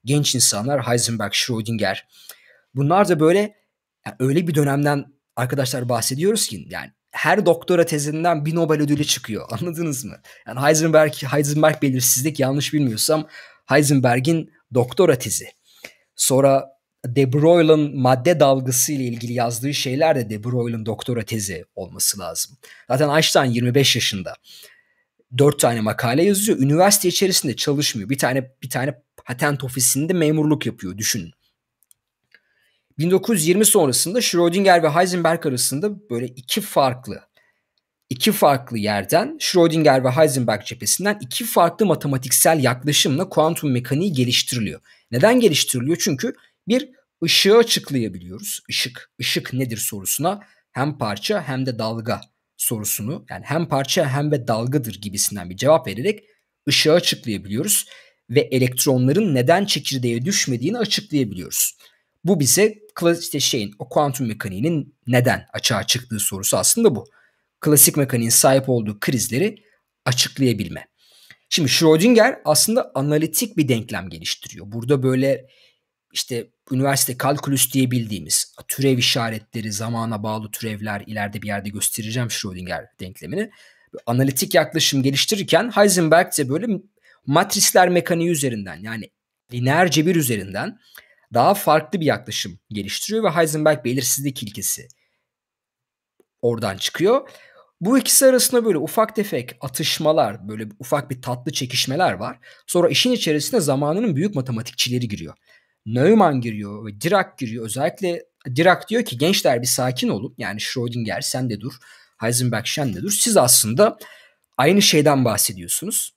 Genç insanlar Heisenberg, Schrödinger. Bunlar da böyle yani öyle bir dönemden arkadaşlar bahsediyoruz ki yani her doktora tezinden bir Nobel ödülü çıkıyor. Anladınız mı? Yani Heisenberg, Heisenberg belirsizlik yanlış bilmiyorsam Heisenberg'in doktora tezi. Sonra De Broglie'nin madde dalgası ile ilgili yazdığı şeyler de De Broglie'nin doktora tezi olması lazım. Zaten Einstein 25 yaşında. dört tane makale yazıyor. Üniversite içerisinde çalışmıyor. Bir tane bir tane patent ofisinde memurluk yapıyor. Düşünün. 1920 sonrasında Schrödinger ve Heisenberg arasında böyle iki farklı iki farklı yerden Schrödinger ve Heisenberg cephesinden iki farklı matematiksel yaklaşımla kuantum mekaniği geliştiriliyor. Neden geliştiriliyor? Çünkü bir ışığı açıklayabiliyoruz. Işık, ışık nedir sorusuna hem parça hem de dalga sorusunu yani hem parça hem de dalgadır gibisinden bir cevap vererek ışığı açıklayabiliyoruz ve elektronların neden çekirdeğe düşmediğini açıklayabiliyoruz. Bu bize işte şeyin o kuantum mekaniğinin neden açığa çıktığı sorusu aslında bu. Klasik mekaniğin sahip olduğu krizleri açıklayabilme. Şimdi Schrödinger aslında analitik bir denklem geliştiriyor. Burada böyle işte üniversite kalkülüs diye bildiğimiz türev işaretleri, zamana bağlı türevler ileride bir yerde göstereceğim Schrödinger denklemini. Analitik yaklaşım geliştirirken Heisenberg de böyle matrisler mekaniği üzerinden yani lineer cebir üzerinden daha farklı bir yaklaşım geliştiriyor ve Heisenberg belirsizlik ilkesi oradan çıkıyor. Bu ikisi arasında böyle ufak tefek atışmalar, böyle ufak bir tatlı çekişmeler var. Sonra işin içerisinde zamanının büyük matematikçileri giriyor. Neumann giriyor ve Dirac giriyor. Özellikle Dirac diyor ki gençler bir sakin olun. Yani Schrödinger sen de dur. Heisenberg sen de dur. Siz aslında aynı şeyden bahsediyorsunuz.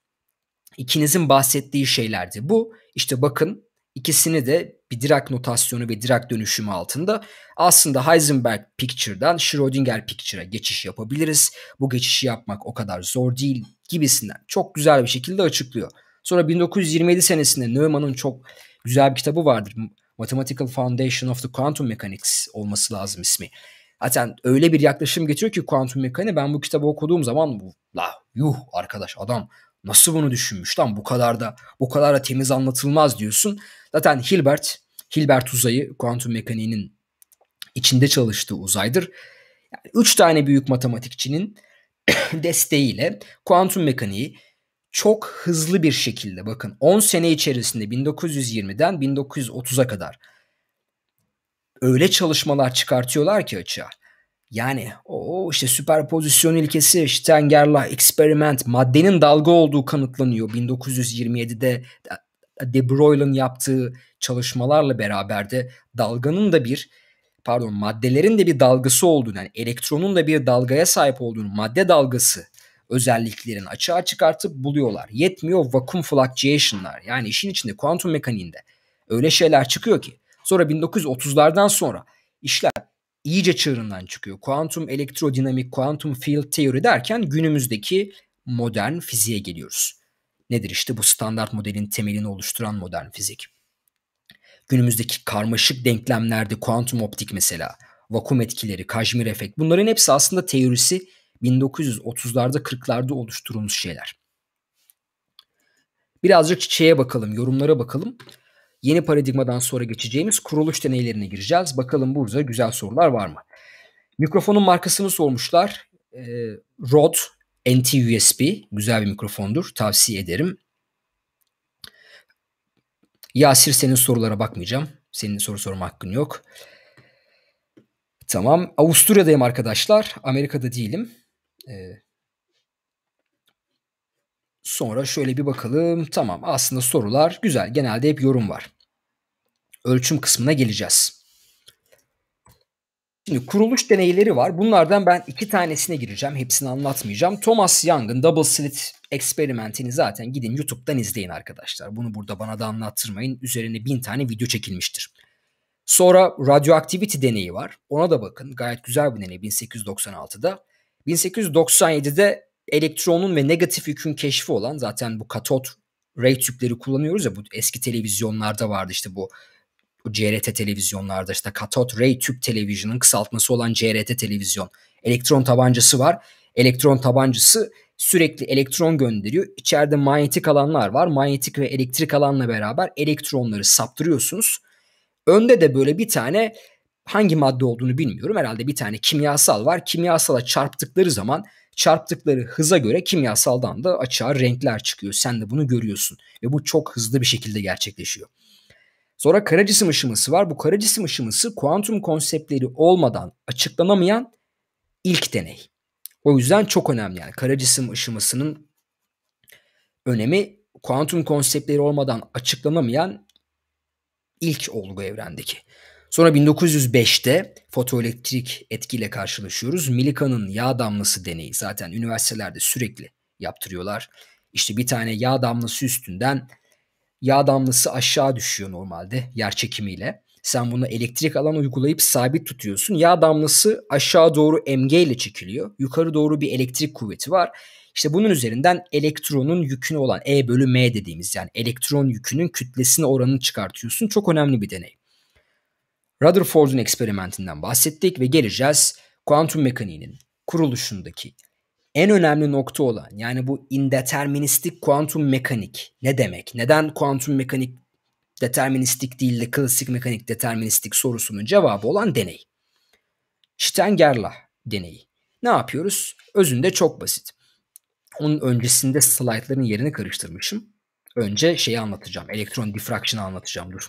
İkinizin bahsettiği şeylerdi. Bu işte bakın ikisini de bir Dirac notasyonu ve Dirac dönüşümü altında aslında Heisenberg Picture'dan Schrödinger Picture'a geçiş yapabiliriz. Bu geçişi yapmak o kadar zor değil gibisinden çok güzel bir şekilde açıklıyor. Sonra 1927 senesinde Neumann'ın çok güzel bir kitabı vardır. Mathematical Foundation of the Quantum Mechanics olması lazım ismi. Zaten öyle bir yaklaşım getiriyor ki kuantum mekaniği ben bu kitabı okuduğum zaman la yuh arkadaş adam Nasıl bunu düşünmüş lan bu kadar da bu kadar da temiz anlatılmaz diyorsun. Zaten Hilbert, Hilbert uzayı kuantum mekaniğinin içinde çalıştığı uzaydır. Yani üç tane büyük matematikçinin desteğiyle kuantum mekaniği çok hızlı bir şekilde bakın 10 sene içerisinde 1920'den 1930'a kadar öyle çalışmalar çıkartıyorlar ki açığa. Yani o işte süperpozisyon ilkesi, Stenger'la eksperiment, maddenin dalga olduğu kanıtlanıyor 1927'de e, De Broglie'nin yaptığı çalışmalarla beraber de dalganın da bir pardon maddelerin de bir dalgası olduğunu yani elektronun da bir dalgaya sahip olduğunu madde dalgası özelliklerini açığa çıkartıp buluyorlar. Yetmiyor vakum fluctuation'lar yani işin içinde kuantum mekaniğinde öyle şeyler çıkıyor ki sonra 1930'lardan sonra işler iyice çığırından çıkıyor. Kuantum elektrodinamik, kuantum field teori derken günümüzdeki modern fiziğe geliyoruz. Nedir işte bu standart modelin temelini oluşturan modern fizik? Günümüzdeki karmaşık denklemlerde kuantum optik mesela, vakum etkileri, kajmir efekt bunların hepsi aslında teorisi 1930'larda 40'larda oluşturulmuş şeyler. Birazcık şeye bakalım, yorumlara bakalım yeni paradigmadan sonra geçeceğimiz kuruluş deneylerine gireceğiz. Bakalım burada güzel sorular var mı? Mikrofonun markasını sormuşlar. E, Rode NT-USB güzel bir mikrofondur. Tavsiye ederim. Yasir senin sorulara bakmayacağım. Senin soru sorma hakkın yok. Tamam. Avusturya'dayım arkadaşlar. Amerika'da değilim. Ee, Sonra şöyle bir bakalım. Tamam aslında sorular güzel. Genelde hep yorum var. Ölçüm kısmına geleceğiz. Şimdi kuruluş deneyleri var. Bunlardan ben iki tanesine gireceğim. Hepsini anlatmayacağım. Thomas Young'ın Double Slit eksperimentini zaten gidin YouTube'dan izleyin arkadaşlar. Bunu burada bana da anlattırmayın. Üzerine bin tane video çekilmiştir. Sonra radyoaktivity deneyi var. Ona da bakın. Gayet güzel bir deney 1896'da. 1897'de elektronun ve negatif yükün keşfi olan zaten bu katot ray tüpleri kullanıyoruz ya bu eski televizyonlarda vardı işte bu CRT televizyonlarda işte katot ray tüp televizyonun kısaltması olan CRT televizyon. Elektron tabancası var. Elektron tabancası sürekli elektron gönderiyor. İçeride manyetik alanlar var. Manyetik ve elektrik alanla beraber elektronları saptırıyorsunuz. Önde de böyle bir tane hangi madde olduğunu bilmiyorum. Herhalde bir tane kimyasal var. Kimyasala çarptıkları zaman çarptıkları hıza göre kimyasaldan da açığa renkler çıkıyor. Sen de bunu görüyorsun ve bu çok hızlı bir şekilde gerçekleşiyor. Sonra kara cisim ışıması var. Bu kara cisim ışıması kuantum konseptleri olmadan açıklanamayan ilk deney. O yüzden çok önemli yani kara cisim ışımasının önemi kuantum konseptleri olmadan açıklanamayan ilk olgu evrendeki. Sonra 1905'te fotoelektrik etkiyle karşılaşıyoruz. Millikan'ın yağ damlası deneyi zaten üniversitelerde sürekli yaptırıyorlar. İşte bir tane yağ damlası üstünden yağ damlası aşağı düşüyor normalde yer çekimiyle. Sen bunu elektrik alan uygulayıp sabit tutuyorsun. Yağ damlası aşağı doğru mg ile çekiliyor. Yukarı doğru bir elektrik kuvveti var. İşte bunun üzerinden elektronun yükünü olan E bölü M dediğimiz yani elektron yükünün kütlesine oranını çıkartıyorsun. Çok önemli bir deney. Rutherford'un eksperimentinden bahsettik ve geleceğiz kuantum mekaniğinin kuruluşundaki en önemli nokta olan yani bu indeterministik kuantum mekanik ne demek? Neden kuantum mekanik deterministik değil de klasik mekanik deterministik sorusunun cevabı olan deney. Stengerla deneyi. Ne yapıyoruz? Özünde çok basit. Onun öncesinde slaytların yerini karıştırmışım. Önce şeyi anlatacağım. Elektron difraksiyonu anlatacağım. Dur.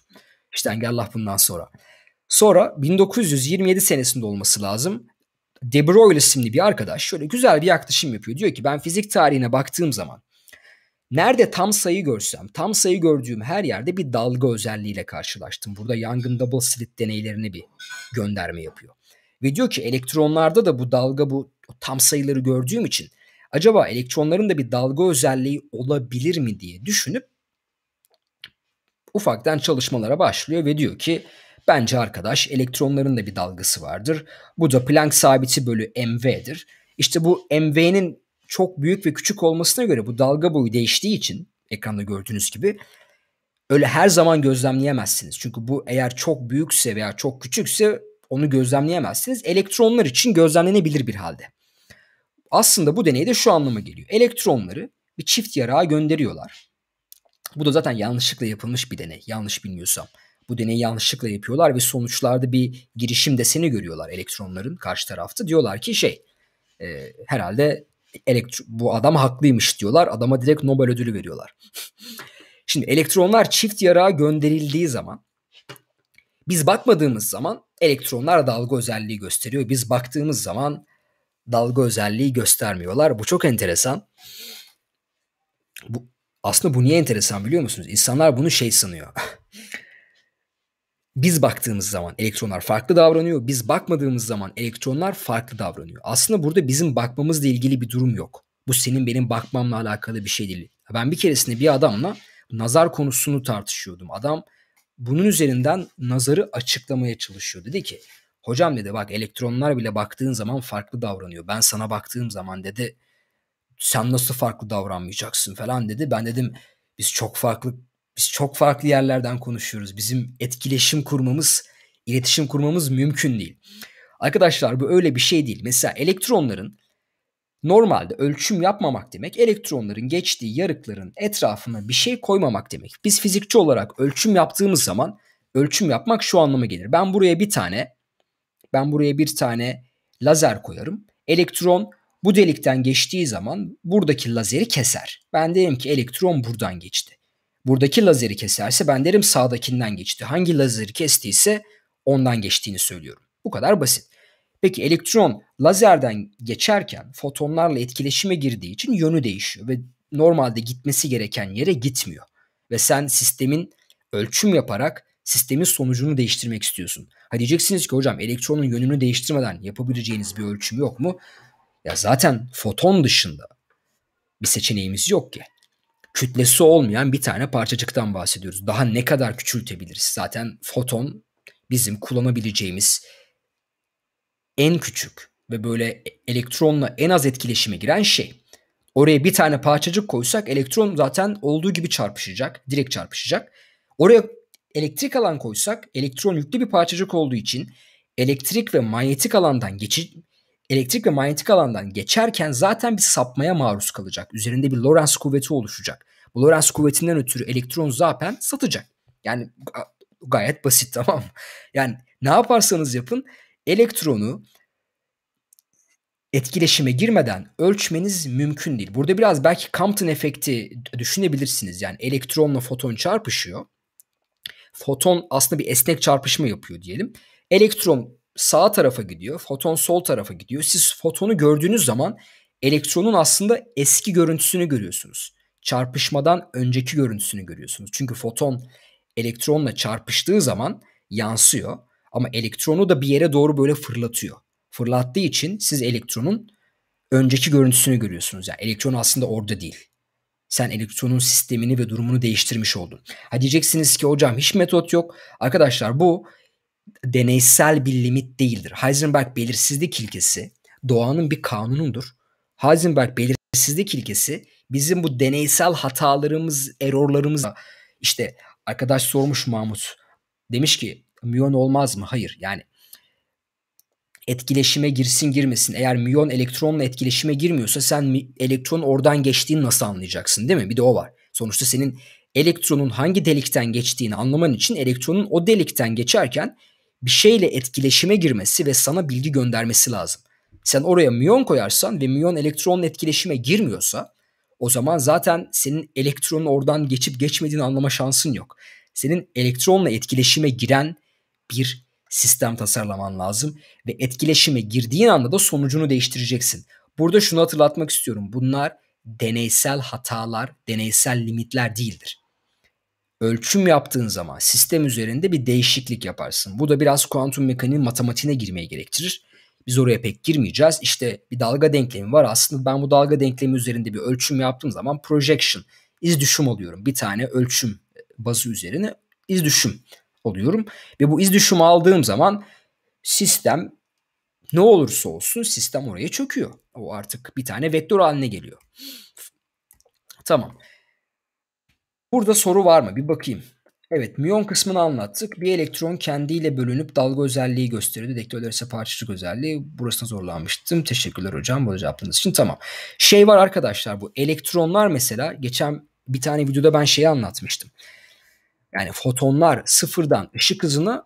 Stengerla bundan sonra. Sonra 1927 senesinde olması lazım. De Broglie isimli bir arkadaş şöyle güzel bir yaklaşım yapıyor. Diyor ki ben fizik tarihine baktığım zaman nerede tam sayı görsem, tam sayı gördüğüm her yerde bir dalga özelliğiyle karşılaştım. Burada Young'ın double slit deneylerine bir gönderme yapıyor. Ve diyor ki elektronlarda da bu dalga bu tam sayıları gördüğüm için acaba elektronların da bir dalga özelliği olabilir mi diye düşünüp ufaktan çalışmalara başlıyor ve diyor ki Bence arkadaş elektronların da bir dalgası vardır. Bu da Planck sabiti bölü mv'dir. İşte bu mv'nin çok büyük ve küçük olmasına göre bu dalga boyu değiştiği için ekranda gördüğünüz gibi öyle her zaman gözlemleyemezsiniz. Çünkü bu eğer çok büyükse veya çok küçükse onu gözlemleyemezsiniz. Elektronlar için gözlemlenebilir bir halde. Aslında bu deneyde şu anlama geliyor. Elektronları bir çift yarağa gönderiyorlar. Bu da zaten yanlışlıkla yapılmış bir deney yanlış bilmiyorsam bu deneyi yanlışlıkla yapıyorlar ve sonuçlarda bir girişim deseni görüyorlar elektronların karşı tarafta. Diyorlar ki şey e, herhalde elektro bu adam haklıymış diyorlar. Adama direkt Nobel ödülü veriyorlar. Şimdi elektronlar çift yarağa gönderildiği zaman biz bakmadığımız zaman elektronlar dalga özelliği gösteriyor. Biz baktığımız zaman dalga özelliği göstermiyorlar. Bu çok enteresan. Bu, aslında bu niye enteresan biliyor musunuz? İnsanlar bunu şey sanıyor. biz baktığımız zaman elektronlar farklı davranıyor. Biz bakmadığımız zaman elektronlar farklı davranıyor. Aslında burada bizim bakmamızla ilgili bir durum yok. Bu senin benim bakmamla alakalı bir şey değil. Ben bir keresinde bir adamla nazar konusunu tartışıyordum. Adam bunun üzerinden nazarı açıklamaya çalışıyor. Dedi ki hocam dedi bak elektronlar bile baktığın zaman farklı davranıyor. Ben sana baktığım zaman dedi sen nasıl farklı davranmayacaksın falan dedi. Ben dedim biz çok farklı biz çok farklı yerlerden konuşuyoruz. Bizim etkileşim kurmamız, iletişim kurmamız mümkün değil. Arkadaşlar bu öyle bir şey değil. Mesela elektronların normalde ölçüm yapmamak demek elektronların geçtiği yarıkların etrafına bir şey koymamak demek. Biz fizikçi olarak ölçüm yaptığımız zaman ölçüm yapmak şu anlama gelir. Ben buraya bir tane ben buraya bir tane lazer koyarım. Elektron bu delikten geçtiği zaman buradaki lazeri keser. Ben derim ki elektron buradan geçti buradaki lazeri keserse ben derim sağdakinden geçti. Hangi lazeri kestiyse ondan geçtiğini söylüyorum. Bu kadar basit. Peki elektron lazerden geçerken fotonlarla etkileşime girdiği için yönü değişiyor ve normalde gitmesi gereken yere gitmiyor. Ve sen sistemin ölçüm yaparak sistemin sonucunu değiştirmek istiyorsun. Ha diyeceksiniz ki hocam elektronun yönünü değiştirmeden yapabileceğiniz bir ölçüm yok mu? Ya zaten foton dışında bir seçeneğimiz yok ki kütlesi olmayan bir tane parçacıktan bahsediyoruz. Daha ne kadar küçültebiliriz? Zaten foton bizim kullanabileceğimiz en küçük ve böyle elektronla en az etkileşime giren şey. Oraya bir tane parçacık koysak elektron zaten olduğu gibi çarpışacak, direkt çarpışacak. Oraya elektrik alan koysak elektron yüklü bir parçacık olduğu için elektrik ve manyetik alandan geçi elektrik ve manyetik alandan geçerken zaten bir sapmaya maruz kalacak. Üzerinde bir Lorentz kuvveti oluşacak. Lorentz kuvvetinden ötürü elektron zaten satacak. Yani gayet basit tamam Yani ne yaparsanız yapın elektronu etkileşime girmeden ölçmeniz mümkün değil. Burada biraz belki Compton efekti düşünebilirsiniz. Yani elektronla foton çarpışıyor. Foton aslında bir esnek çarpışma yapıyor diyelim. Elektron sağ tarafa gidiyor, foton sol tarafa gidiyor. Siz fotonu gördüğünüz zaman elektronun aslında eski görüntüsünü görüyorsunuz çarpışmadan önceki görüntüsünü görüyorsunuz. Çünkü foton elektronla çarpıştığı zaman yansıyor ama elektronu da bir yere doğru böyle fırlatıyor. Fırlattığı için siz elektronun önceki görüntüsünü görüyorsunuz. Yani elektron aslında orada değil. Sen elektronun sistemini ve durumunu değiştirmiş oldun. Ha diyeceksiniz ki hocam hiç metot yok. Arkadaşlar bu deneysel bir limit değildir. Heisenberg belirsizlik ilkesi doğanın bir kanunudur. Heisenberg belir Sessizlik ilkesi bizim bu deneysel hatalarımız, erorlarımız işte arkadaş sormuş Mahmut. Demiş ki miyon olmaz mı? Hayır yani etkileşime girsin girmesin. Eğer miyon elektronla etkileşime girmiyorsa sen elektron oradan geçtiğini nasıl anlayacaksın değil mi? Bir de o var. Sonuçta senin elektronun hangi delikten geçtiğini anlaman için elektronun o delikten geçerken bir şeyle etkileşime girmesi ve sana bilgi göndermesi lazım. Sen oraya miyon koyarsan ve miyon elektronun etkileşime girmiyorsa o zaman zaten senin elektronun oradan geçip geçmediğini anlama şansın yok. Senin elektronla etkileşime giren bir sistem tasarlaman lazım ve etkileşime girdiğin anda da sonucunu değiştireceksin. Burada şunu hatırlatmak istiyorum. Bunlar deneysel hatalar, deneysel limitler değildir. Ölçüm yaptığın zaman sistem üzerinde bir değişiklik yaparsın. Bu da biraz kuantum mekaniğin matematiğine girmeye gerektirir. Biz oraya pek girmeyeceğiz. İşte bir dalga denklemi var. Aslında ben bu dalga denklemi üzerinde bir ölçüm yaptığım zaman projection, iz düşüm alıyorum. Bir tane ölçüm e, bazı üzerine iz düşüm alıyorum. Ve bu iz düşümü aldığım zaman sistem ne olursa olsun sistem oraya çöküyor. O artık bir tane vektör haline geliyor. Tamam. Burada soru var mı? Bir bakayım. Evet, miyon kısmını anlattık. Bir elektron kendiyle bölünüp dalga özelliği gösteriyor. Detektörler ise parçacık özelliği. Burasına zorlanmıştım. Teşekkürler hocam bu cevaplarınız için. Tamam. Şey var arkadaşlar bu elektronlar mesela geçen bir tane videoda ben şeyi anlatmıştım. Yani fotonlar sıfırdan ışık hızına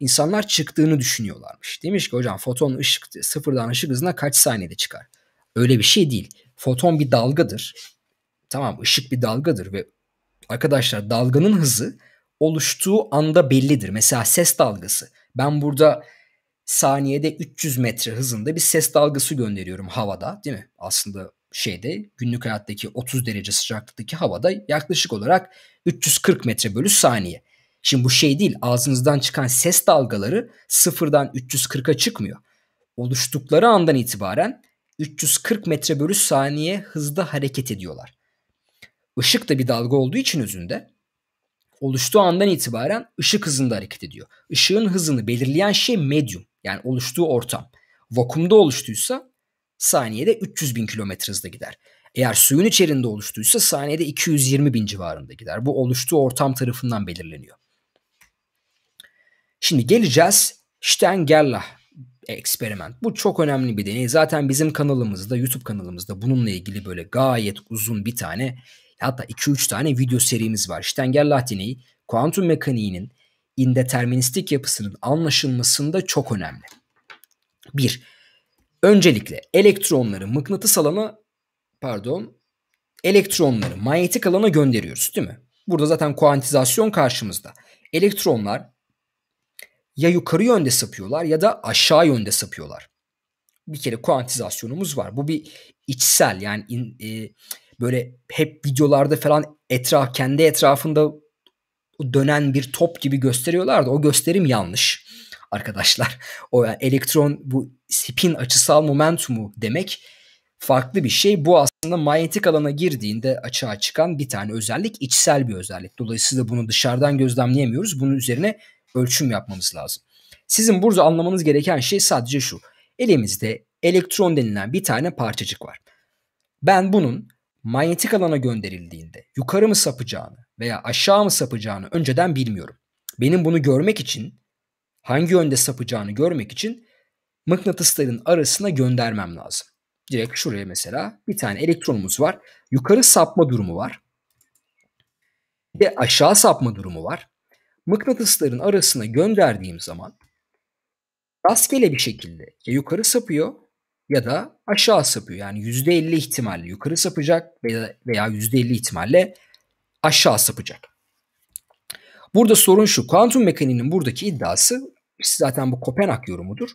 insanlar çıktığını düşünüyorlarmış. Demiş ki hocam foton ışık sıfırdan ışık hızına kaç saniyede çıkar? Öyle bir şey değil. Foton bir dalgadır. Tamam ışık bir dalgadır ve arkadaşlar dalganın hızı oluştuğu anda bellidir. Mesela ses dalgası. Ben burada saniyede 300 metre hızında bir ses dalgası gönderiyorum havada değil mi? Aslında şeyde günlük hayattaki 30 derece sıcaklıktaki havada yaklaşık olarak 340 metre bölü saniye. Şimdi bu şey değil ağzınızdan çıkan ses dalgaları sıfırdan 340'a çıkmıyor. Oluştukları andan itibaren 340 metre bölü saniye hızda hareket ediyorlar. Işık da bir dalga olduğu için özünde oluştuğu andan itibaren ışık hızında hareket ediyor. Işığın hızını belirleyen şey medyum yani oluştuğu ortam. Vakumda oluştuysa saniyede 300 bin kilometre hızda gider. Eğer suyun içerisinde oluştuysa saniyede 220 bin civarında gider. Bu oluştuğu ortam tarafından belirleniyor. Şimdi geleceğiz Stern-Gerlach eksperiment. Bu çok önemli bir deney. Zaten bizim kanalımızda, YouTube kanalımızda bununla ilgili böyle gayet uzun bir tane hatta 2-3 tane video serimiz var. İşte Engellatine'yi kuantum mekaniğinin indeterministik yapısının anlaşılmasında çok önemli. 1. Öncelikle elektronları mıknatıs alana pardon elektronları manyetik alana gönderiyoruz değil mi? Burada zaten kuantizasyon karşımızda. Elektronlar ya yukarı yönde sapıyorlar ya da aşağı yönde sapıyorlar. Bir kere kuantizasyonumuz var. Bu bir içsel yani in, e, böyle hep videolarda falan etraf kendi etrafında dönen bir top gibi gösteriyorlardı. O gösterim yanlış arkadaşlar. O yani elektron bu spin açısal momentumu demek farklı bir şey. Bu aslında manyetik alana girdiğinde açığa çıkan bir tane özellik, içsel bir özellik. Dolayısıyla bunu dışarıdan gözlemleyemiyoruz. Bunun üzerine ölçüm yapmamız lazım. Sizin burada anlamanız gereken şey sadece şu. Elimizde elektron denilen bir tane parçacık var. Ben bunun manyetik alana gönderildiğinde yukarı mı sapacağını veya aşağı mı sapacağını önceden bilmiyorum. Benim bunu görmek için hangi yönde sapacağını görmek için mıknatısların arasına göndermem lazım. Direkt şuraya mesela bir tane elektronumuz var. Yukarı sapma durumu var. ve aşağı sapma durumu var. Mıknatısların arasına gönderdiğim zaman rastgele bir şekilde ya yukarı sapıyor ya da aşağı sapıyor. Yani %50 ihtimalle yukarı sapacak veya veya %50 ihtimalle aşağı sapacak. Burada sorun şu. Kuantum mekaniğinin buradaki iddiası zaten bu Kopenhag yorumudur.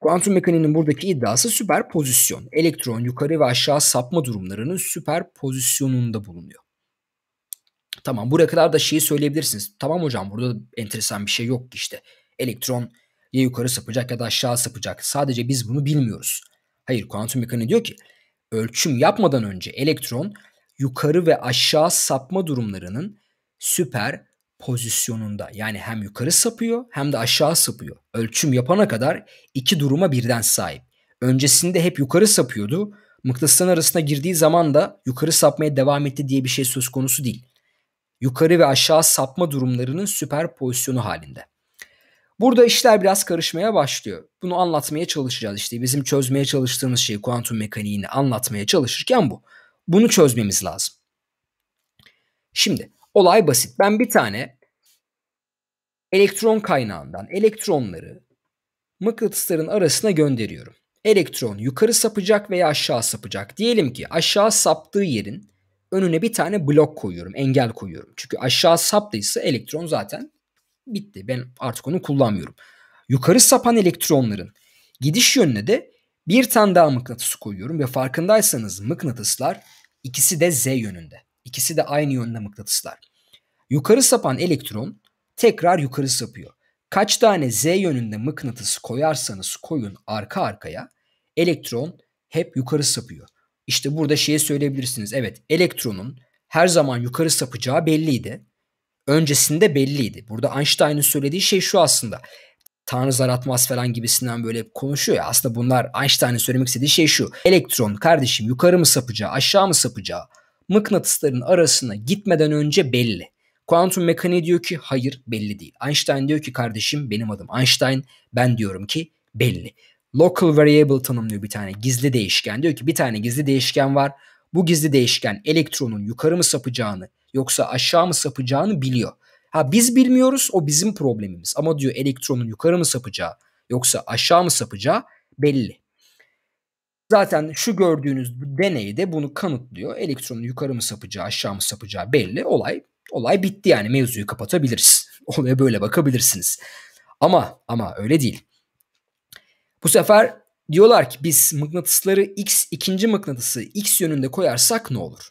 Kuantum mekaniğinin buradaki iddiası süperpozisyon. Elektron yukarı ve aşağı sapma durumlarının süperpozisyonunda bulunuyor. Tamam buraya kadar da şeyi söyleyebilirsiniz. Tamam hocam burada enteresan bir şey yok işte. Elektron ya yukarı sapacak ya da aşağı sapacak. Sadece biz bunu bilmiyoruz. Hayır kuantum mekaniği diyor ki ölçüm yapmadan önce elektron yukarı ve aşağı sapma durumlarının süper pozisyonunda. Yani hem yukarı sapıyor hem de aşağı sapıyor. Ölçüm yapana kadar iki duruma birden sahip. Öncesinde hep yukarı sapıyordu. Mıknatısların arasına girdiği zaman da yukarı sapmaya devam etti diye bir şey söz konusu değil. Yukarı ve aşağı sapma durumlarının süper pozisyonu halinde. Burada işler biraz karışmaya başlıyor. Bunu anlatmaya çalışacağız işte bizim çözmeye çalıştığımız şey kuantum mekaniğini anlatmaya çalışırken bu. Bunu çözmemiz lazım. Şimdi olay basit. Ben bir tane elektron kaynağından elektronları mıknatısların arasına gönderiyorum. Elektron yukarı sapacak veya aşağı sapacak. Diyelim ki aşağı saptığı yerin önüne bir tane blok koyuyorum, engel koyuyorum. Çünkü aşağı saptıysa elektron zaten bitti. Ben artık onu kullanmıyorum. Yukarı sapan elektronların gidiş yönüne de bir tane daha mıknatıs koyuyorum ve farkındaysanız mıknatıslar ikisi de Z yönünde. İkisi de aynı yönde mıknatıslar. Yukarı sapan elektron tekrar yukarı sapıyor. Kaç tane Z yönünde mıknatıs koyarsanız koyun arka arkaya elektron hep yukarı sapıyor. İşte burada şeye söyleyebilirsiniz. Evet elektronun her zaman yukarı sapacağı belliydi öncesinde belliydi. Burada Einstein'ın söylediği şey şu aslında. Tanrı zar atmaz falan gibisinden böyle konuşuyor ya. Aslında bunlar Einstein'ın söylemek istediği şey şu. Elektron kardeşim yukarı mı sapacağı aşağı mı sapacağı mıknatısların arasına gitmeden önce belli. Kuantum mekaniği diyor ki hayır belli değil. Einstein diyor ki kardeşim benim adım Einstein ben diyorum ki belli. Local variable tanımlıyor bir tane gizli değişken. Diyor ki bir tane gizli değişken var. Bu gizli değişken elektronun yukarı mı sapacağını Yoksa aşağı mı sapacağını biliyor. Ha biz bilmiyoruz o bizim problemimiz. Ama diyor elektronun yukarı mı sapacağı yoksa aşağı mı sapacağı belli. Zaten şu gördüğünüz deneyde bunu kanıtlıyor. Elektronun yukarı mı sapacağı, aşağı mı sapacağı belli. Olay olay bitti yani mevzuyu kapatabiliriz. Olaya böyle bakabilirsiniz. Ama ama öyle değil. Bu sefer diyorlar ki biz mıknatısları x ikinci mıknatısı x yönünde koyarsak ne olur?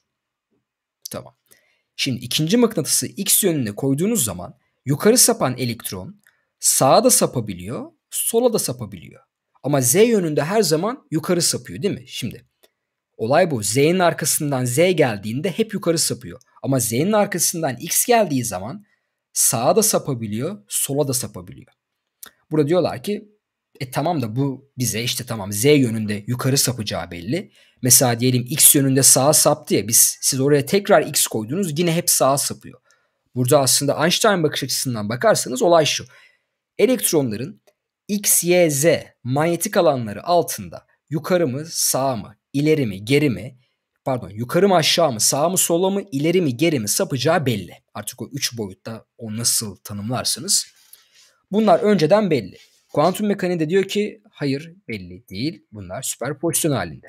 Tamam. Şimdi ikinci mıknatısı x yönüne koyduğunuz zaman yukarı sapan elektron sağa da sapabiliyor, sola da sapabiliyor. Ama z yönünde her zaman yukarı sapıyor değil mi? Şimdi olay bu. Z'nin arkasından z geldiğinde hep yukarı sapıyor. Ama z'nin arkasından x geldiği zaman sağa da sapabiliyor, sola da sapabiliyor. Burada diyorlar ki e tamam da bu bize işte tamam z yönünde yukarı sapacağı belli. Mesela diyelim x yönünde sağa saptı ya biz siz oraya tekrar x koydunuz yine hep sağa sapıyor. Burada aslında Einstein bakış açısından bakarsanız olay şu. Elektronların x, y, z manyetik alanları altında yukarı mı sağ mı ileri mi geri mi pardon yukarı mı aşağı mı sağ mı sola mı ileri mi geri mi sapacağı belli. Artık o 3 boyutta o nasıl tanımlarsınız, Bunlar önceden belli. Kuantum mekaniği de diyor ki hayır belli değil bunlar süper pozisyon halinde.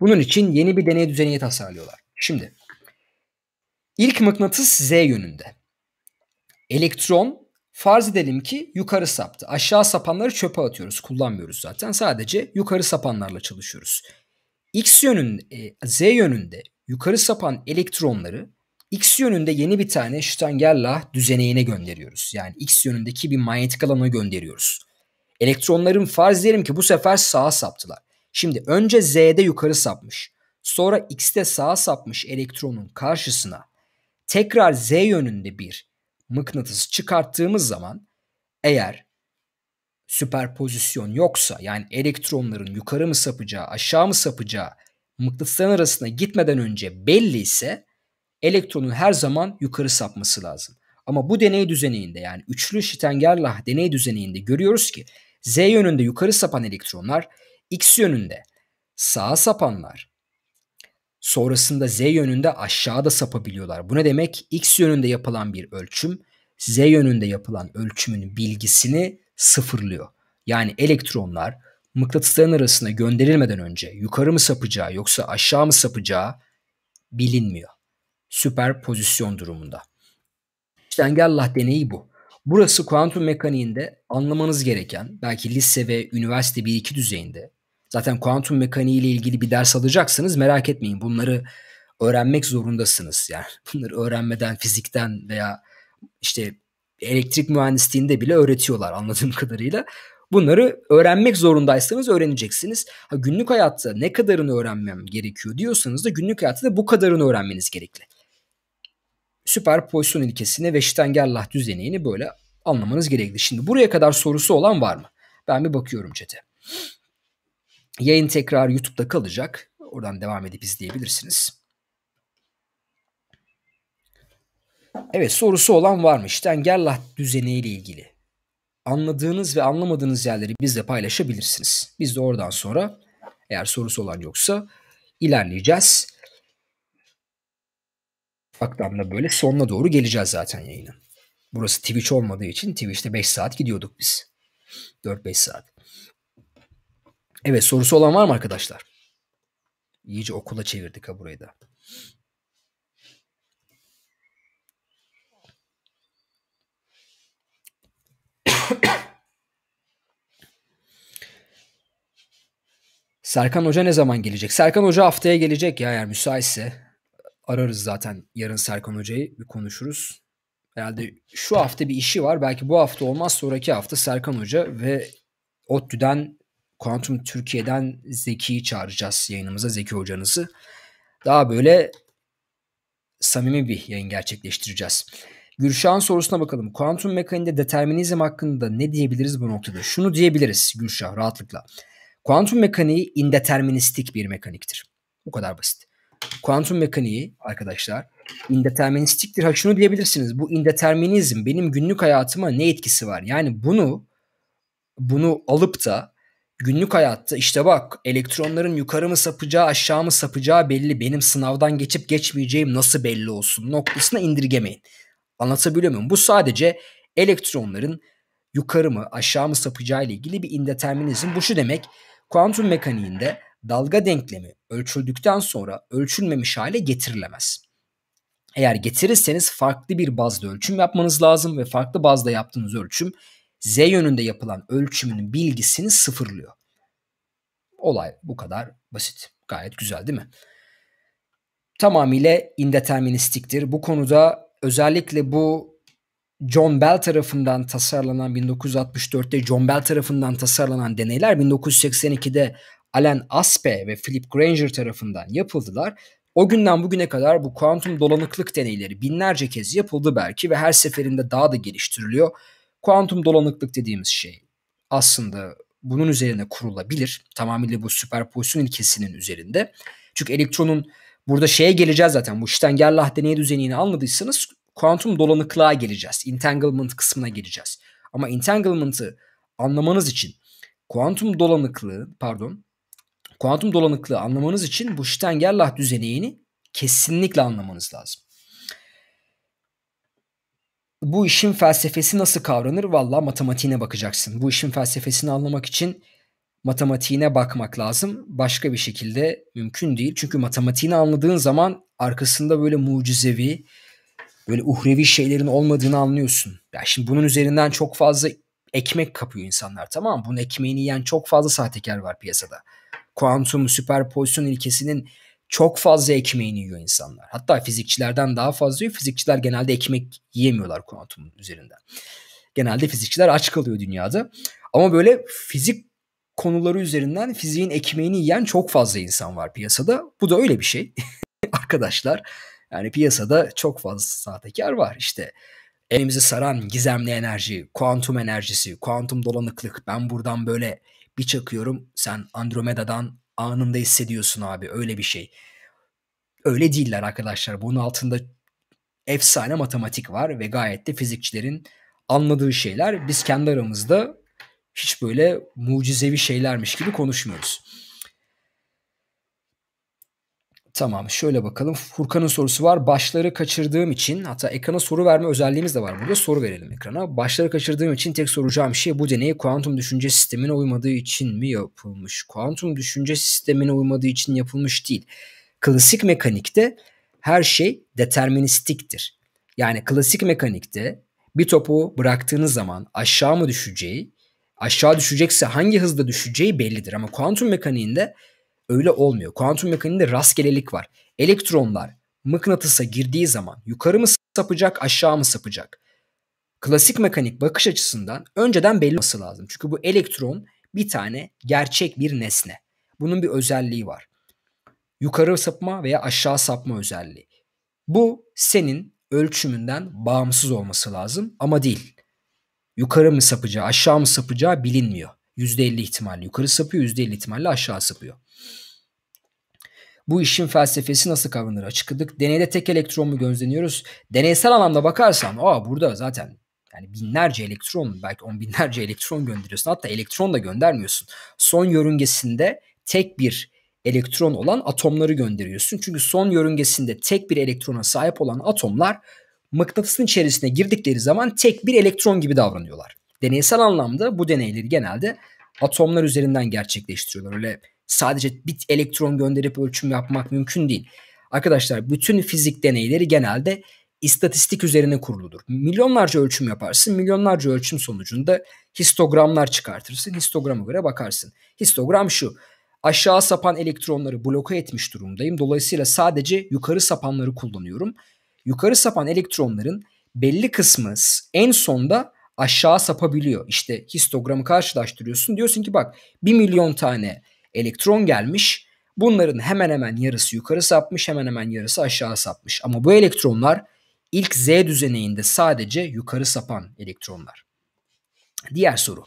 Bunun için yeni bir deney düzeni tasarlıyorlar. Şimdi ilk mıknatıs Z yönünde. Elektron farz edelim ki yukarı saptı. Aşağı sapanları çöpe atıyoruz. Kullanmıyoruz zaten. Sadece yukarı sapanlarla çalışıyoruz. X yönün e, Z yönünde yukarı sapan elektronları X yönünde yeni bir tane Stangerla düzeneğine gönderiyoruz. Yani X yönündeki bir manyetik alana gönderiyoruz. Elektronların farz edelim ki bu sefer sağa saptılar. Şimdi önce Z'de yukarı sapmış. Sonra X'de sağa sapmış elektronun karşısına tekrar Z yönünde bir mıknatıs çıkarttığımız zaman eğer süperpozisyon yoksa yani elektronların yukarı mı sapacağı aşağı mı sapacağı mıknatısların arasına gitmeden önce belli ise elektronun her zaman yukarı sapması lazım. Ama bu deney düzeninde yani üçlü Schittengerlach deney düzeninde görüyoruz ki Z yönünde yukarı sapan elektronlar X yönünde sağa sapanlar sonrasında Z yönünde aşağıda sapabiliyorlar. Bu ne demek? X yönünde yapılan bir ölçüm Z yönünde yapılan ölçümün bilgisini sıfırlıyor. Yani elektronlar mıknatısların arasına gönderilmeden önce yukarı mı sapacağı yoksa aşağı mı sapacağı bilinmiyor. Süper pozisyon durumunda. İştengellah deneyi bu. Burası kuantum mekaniğinde anlamanız gereken belki lise ve üniversite 1-2 düzeyinde Zaten kuantum mekaniği ile ilgili bir ders alacaksınız, merak etmeyin. Bunları öğrenmek zorundasınız. Yani bunları öğrenmeden fizikten veya işte elektrik mühendisliğinde bile öğretiyorlar anladığım kadarıyla. Bunları öğrenmek zorundaysanız öğreneceksiniz. Ha, günlük hayatta ne kadarını öğrenmem gerekiyor diyorsanız da günlük hayatta da bu kadarını öğrenmeniz gerekli. Süper pozisyon ilkesini ve Stengerlach düzenini böyle anlamanız gerekli. Şimdi buraya kadar sorusu olan var mı? Ben bir bakıyorum çete. Yayın tekrar YouTube'da kalacak. Oradan devam edip izleyebilirsiniz. Evet sorusu olan var mı varmış. Stengerlah düzeniyle ilgili. Anladığınız ve anlamadığınız yerleri bizle paylaşabilirsiniz. Biz de oradan sonra eğer sorusu olan yoksa ilerleyeceğiz. Baktan da böyle sonuna doğru geleceğiz zaten yayının. Burası Twitch olmadığı için Twitch'te 5 saat gidiyorduk biz. 4-5 saat. Evet sorusu olan var mı arkadaşlar? İyice okula çevirdik ha burayı da. Serkan Hoca ne zaman gelecek? Serkan Hoca haftaya gelecek ya eğer müsaitse. Ararız zaten yarın Serkan Hoca'yı bir konuşuruz. Herhalde şu hafta bir işi var. Belki bu hafta olmaz sonraki hafta Serkan Hoca ve ODTÜ'den Kuantum Türkiye'den Zeki'yi çağıracağız yayınımıza. Zeki hocanızı. Daha böyle samimi bir yayın gerçekleştireceğiz. Gülşah'ın sorusuna bakalım. Kuantum mekaniğinde determinizm hakkında ne diyebiliriz bu noktada? Şunu diyebiliriz Gülşah rahatlıkla. Kuantum mekaniği indeterministik bir mekaniktir. Bu kadar basit. Kuantum mekaniği arkadaşlar indeterministiktir. Ha şunu diyebilirsiniz. Bu indeterminizm benim günlük hayatıma ne etkisi var? Yani bunu bunu alıp da Günlük hayatta işte bak elektronların yukarı mı sapacağı aşağı mı sapacağı belli. Benim sınavdan geçip geçmeyeceğim nasıl belli olsun noktasına indirgemeyin. Anlatabiliyor muyum? Bu sadece elektronların yukarı mı aşağı mı sapacağı ile ilgili bir indeterminizm. Bu şu demek kuantum mekaniğinde dalga denklemi ölçüldükten sonra ölçülmemiş hale getirilemez. Eğer getirirseniz farklı bir bazda ölçüm yapmanız lazım ve farklı bazda yaptığınız ölçüm Z yönünde yapılan ölçümünün bilgisini sıfırlıyor. Olay bu kadar basit. Gayet güzel değil mi? Tamamıyla indeterministiktir. Bu konuda özellikle bu John Bell tarafından tasarlanan 1964'te John Bell tarafından tasarlanan deneyler 1982'de Alan Aspe ve Philip Granger tarafından yapıldılar. O günden bugüne kadar bu kuantum dolanıklık deneyleri binlerce kez yapıldı belki ve her seferinde daha da geliştiriliyor kuantum dolanıklık dediğimiz şey aslında bunun üzerine kurulabilir. Tamamıyla bu süperpozisyon ilkesinin üzerinde. Çünkü elektronun burada şeye geleceğiz zaten. Bu Stengerlah deney düzenini anladıysanız kuantum dolanıklığa geleceğiz. Entanglement kısmına geleceğiz. Ama entanglement'ı anlamanız için kuantum dolanıklığı pardon kuantum dolanıklığı anlamanız için bu Stengerlah düzenini kesinlikle anlamanız lazım bu işin felsefesi nasıl kavranır? Valla matematiğine bakacaksın. Bu işin felsefesini anlamak için matematiğine bakmak lazım. Başka bir şekilde mümkün değil. Çünkü matematiğini anladığın zaman arkasında böyle mucizevi, böyle uhrevi şeylerin olmadığını anlıyorsun. Ya yani şimdi bunun üzerinden çok fazla ekmek kapıyor insanlar tamam mı? Bunun ekmeğini yiyen çok fazla sahtekar var piyasada. Kuantum süperpozisyon ilkesinin çok fazla ekmeğini yiyor insanlar. Hatta fizikçilerden daha fazla yiyor. Fizikçiler genelde ekmek yiyemiyorlar kuantum üzerinden. Genelde fizikçiler aç kalıyor dünyada. Ama böyle fizik konuları üzerinden fiziğin ekmeğini yiyen çok fazla insan var piyasada. Bu da öyle bir şey. Arkadaşlar yani piyasada çok fazla sahtekar var işte. Elimizi saran gizemli enerji, kuantum enerjisi, kuantum dolanıklık. Ben buradan böyle bir çakıyorum. Sen Andromeda'dan anında hissediyorsun abi öyle bir şey. Öyle değiller arkadaşlar. Bunun altında efsane matematik var ve gayet de fizikçilerin anladığı şeyler. Biz kendi aramızda hiç böyle mucizevi şeylermiş gibi konuşmuyoruz. Tamam şöyle bakalım. Furkan'ın sorusu var. Başları kaçırdığım için hatta ekrana soru verme özelliğimiz de var burada. Soru verelim ekrana. Başları kaçırdığım için tek soracağım şey bu deney kuantum düşünce sistemine uymadığı için mi yapılmış? Kuantum düşünce sistemine uymadığı için yapılmış değil. Klasik mekanikte her şey deterministiktir. Yani klasik mekanikte bir topu bıraktığınız zaman aşağı mı düşeceği, aşağı düşecekse hangi hızda düşeceği bellidir. Ama kuantum mekaniğinde Öyle olmuyor. Kuantum mekaniğinde rastgelelik var. Elektronlar mıknatısa girdiği zaman yukarı mı sapacak aşağı mı sapacak? Klasik mekanik bakış açısından önceden belli olması lazım. Çünkü bu elektron bir tane gerçek bir nesne. Bunun bir özelliği var. Yukarı sapma veya aşağı sapma özelliği. Bu senin ölçümünden bağımsız olması lazım ama değil. Yukarı mı sapacağı, aşağı mı sapacağı bilinmiyor. %50 ihtimalle yukarı sapıyor, %50 ihtimalle aşağı sapıyor. Bu işin felsefesi nasıl kavranır açıkladık. Deneyde tek elektron mu gözleniyoruz? Deneysel anlamda bakarsan aa burada zaten yani binlerce elektron belki on binlerce elektron gönderiyorsun. Hatta elektron da göndermiyorsun. Son yörüngesinde tek bir elektron olan atomları gönderiyorsun. Çünkü son yörüngesinde tek bir elektrona sahip olan atomlar mıknatısın içerisine girdikleri zaman tek bir elektron gibi davranıyorlar deneysel anlamda bu deneyleri genelde atomlar üzerinden gerçekleştiriyorlar. Öyle sadece bit elektron gönderip ölçüm yapmak mümkün değil. Arkadaşlar bütün fizik deneyleri genelde istatistik üzerine kuruludur. Milyonlarca ölçüm yaparsın. Milyonlarca ölçüm sonucunda histogramlar çıkartırsın. Histograma göre bakarsın. Histogram şu. Aşağı sapan elektronları bloke etmiş durumdayım. Dolayısıyla sadece yukarı sapanları kullanıyorum. Yukarı sapan elektronların belli kısmı en sonda aşağı sapabiliyor. İşte histogramı karşılaştırıyorsun. Diyorsun ki bak 1 milyon tane elektron gelmiş. Bunların hemen hemen yarısı yukarı sapmış, hemen hemen yarısı aşağı sapmış. Ama bu elektronlar ilk Z düzeneğinde sadece yukarı sapan elektronlar. Diğer soru.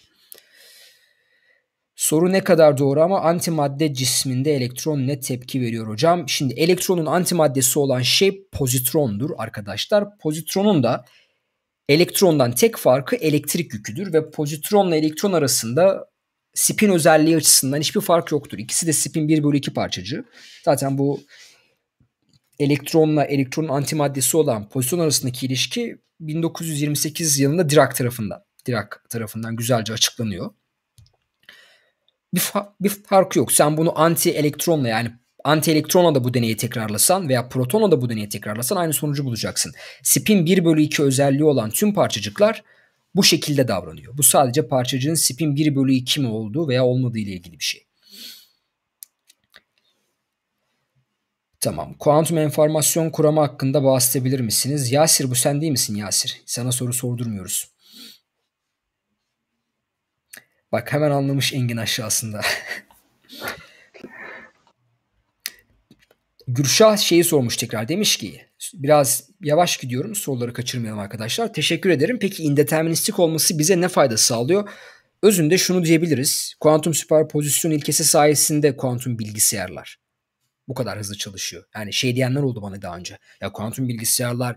Soru ne kadar doğru ama antimadde cisminde elektron ne tepki veriyor hocam? Şimdi elektronun antimaddesi olan şey pozitrondur arkadaşlar. Pozitronun da Elektrondan tek farkı elektrik yüküdür ve pozitronla elektron arasında spin özelliği açısından hiçbir fark yoktur. İkisi de spin 1 bölü 2 parçacı. Zaten bu elektronla elektronun antimaddesi olan pozitron arasındaki ilişki 1928 yılında Dirac tarafından Dirac tarafından güzelce açıklanıyor. Bir, fa- bir farkı yok. Sen bunu anti elektronla yani antielektrona da bu deneyi tekrarlasan veya protona da bu deneyi tekrarlasan aynı sonucu bulacaksın. Spin 1 bölü 2 özelliği olan tüm parçacıklar bu şekilde davranıyor. Bu sadece parçacığın spin 1 bölü 2 mi olduğu veya olmadığı ile ilgili bir şey. Tamam. Kuantum enformasyon kuramı hakkında bahsedebilir misiniz? Yasir bu sen değil misin Yasir? Sana soru sordurmuyoruz. Bak hemen anlamış Engin aşağısında. Gürşah şeyi sormuş tekrar demiş ki biraz yavaş gidiyorum soruları kaçırmayalım arkadaşlar. Teşekkür ederim. Peki indeterministik olması bize ne fayda sağlıyor? Özünde şunu diyebiliriz. Kuantum süperpozisyon ilkesi sayesinde kuantum bilgisayarlar bu kadar hızlı çalışıyor. Yani şey diyenler oldu bana daha önce. Ya kuantum bilgisayarlar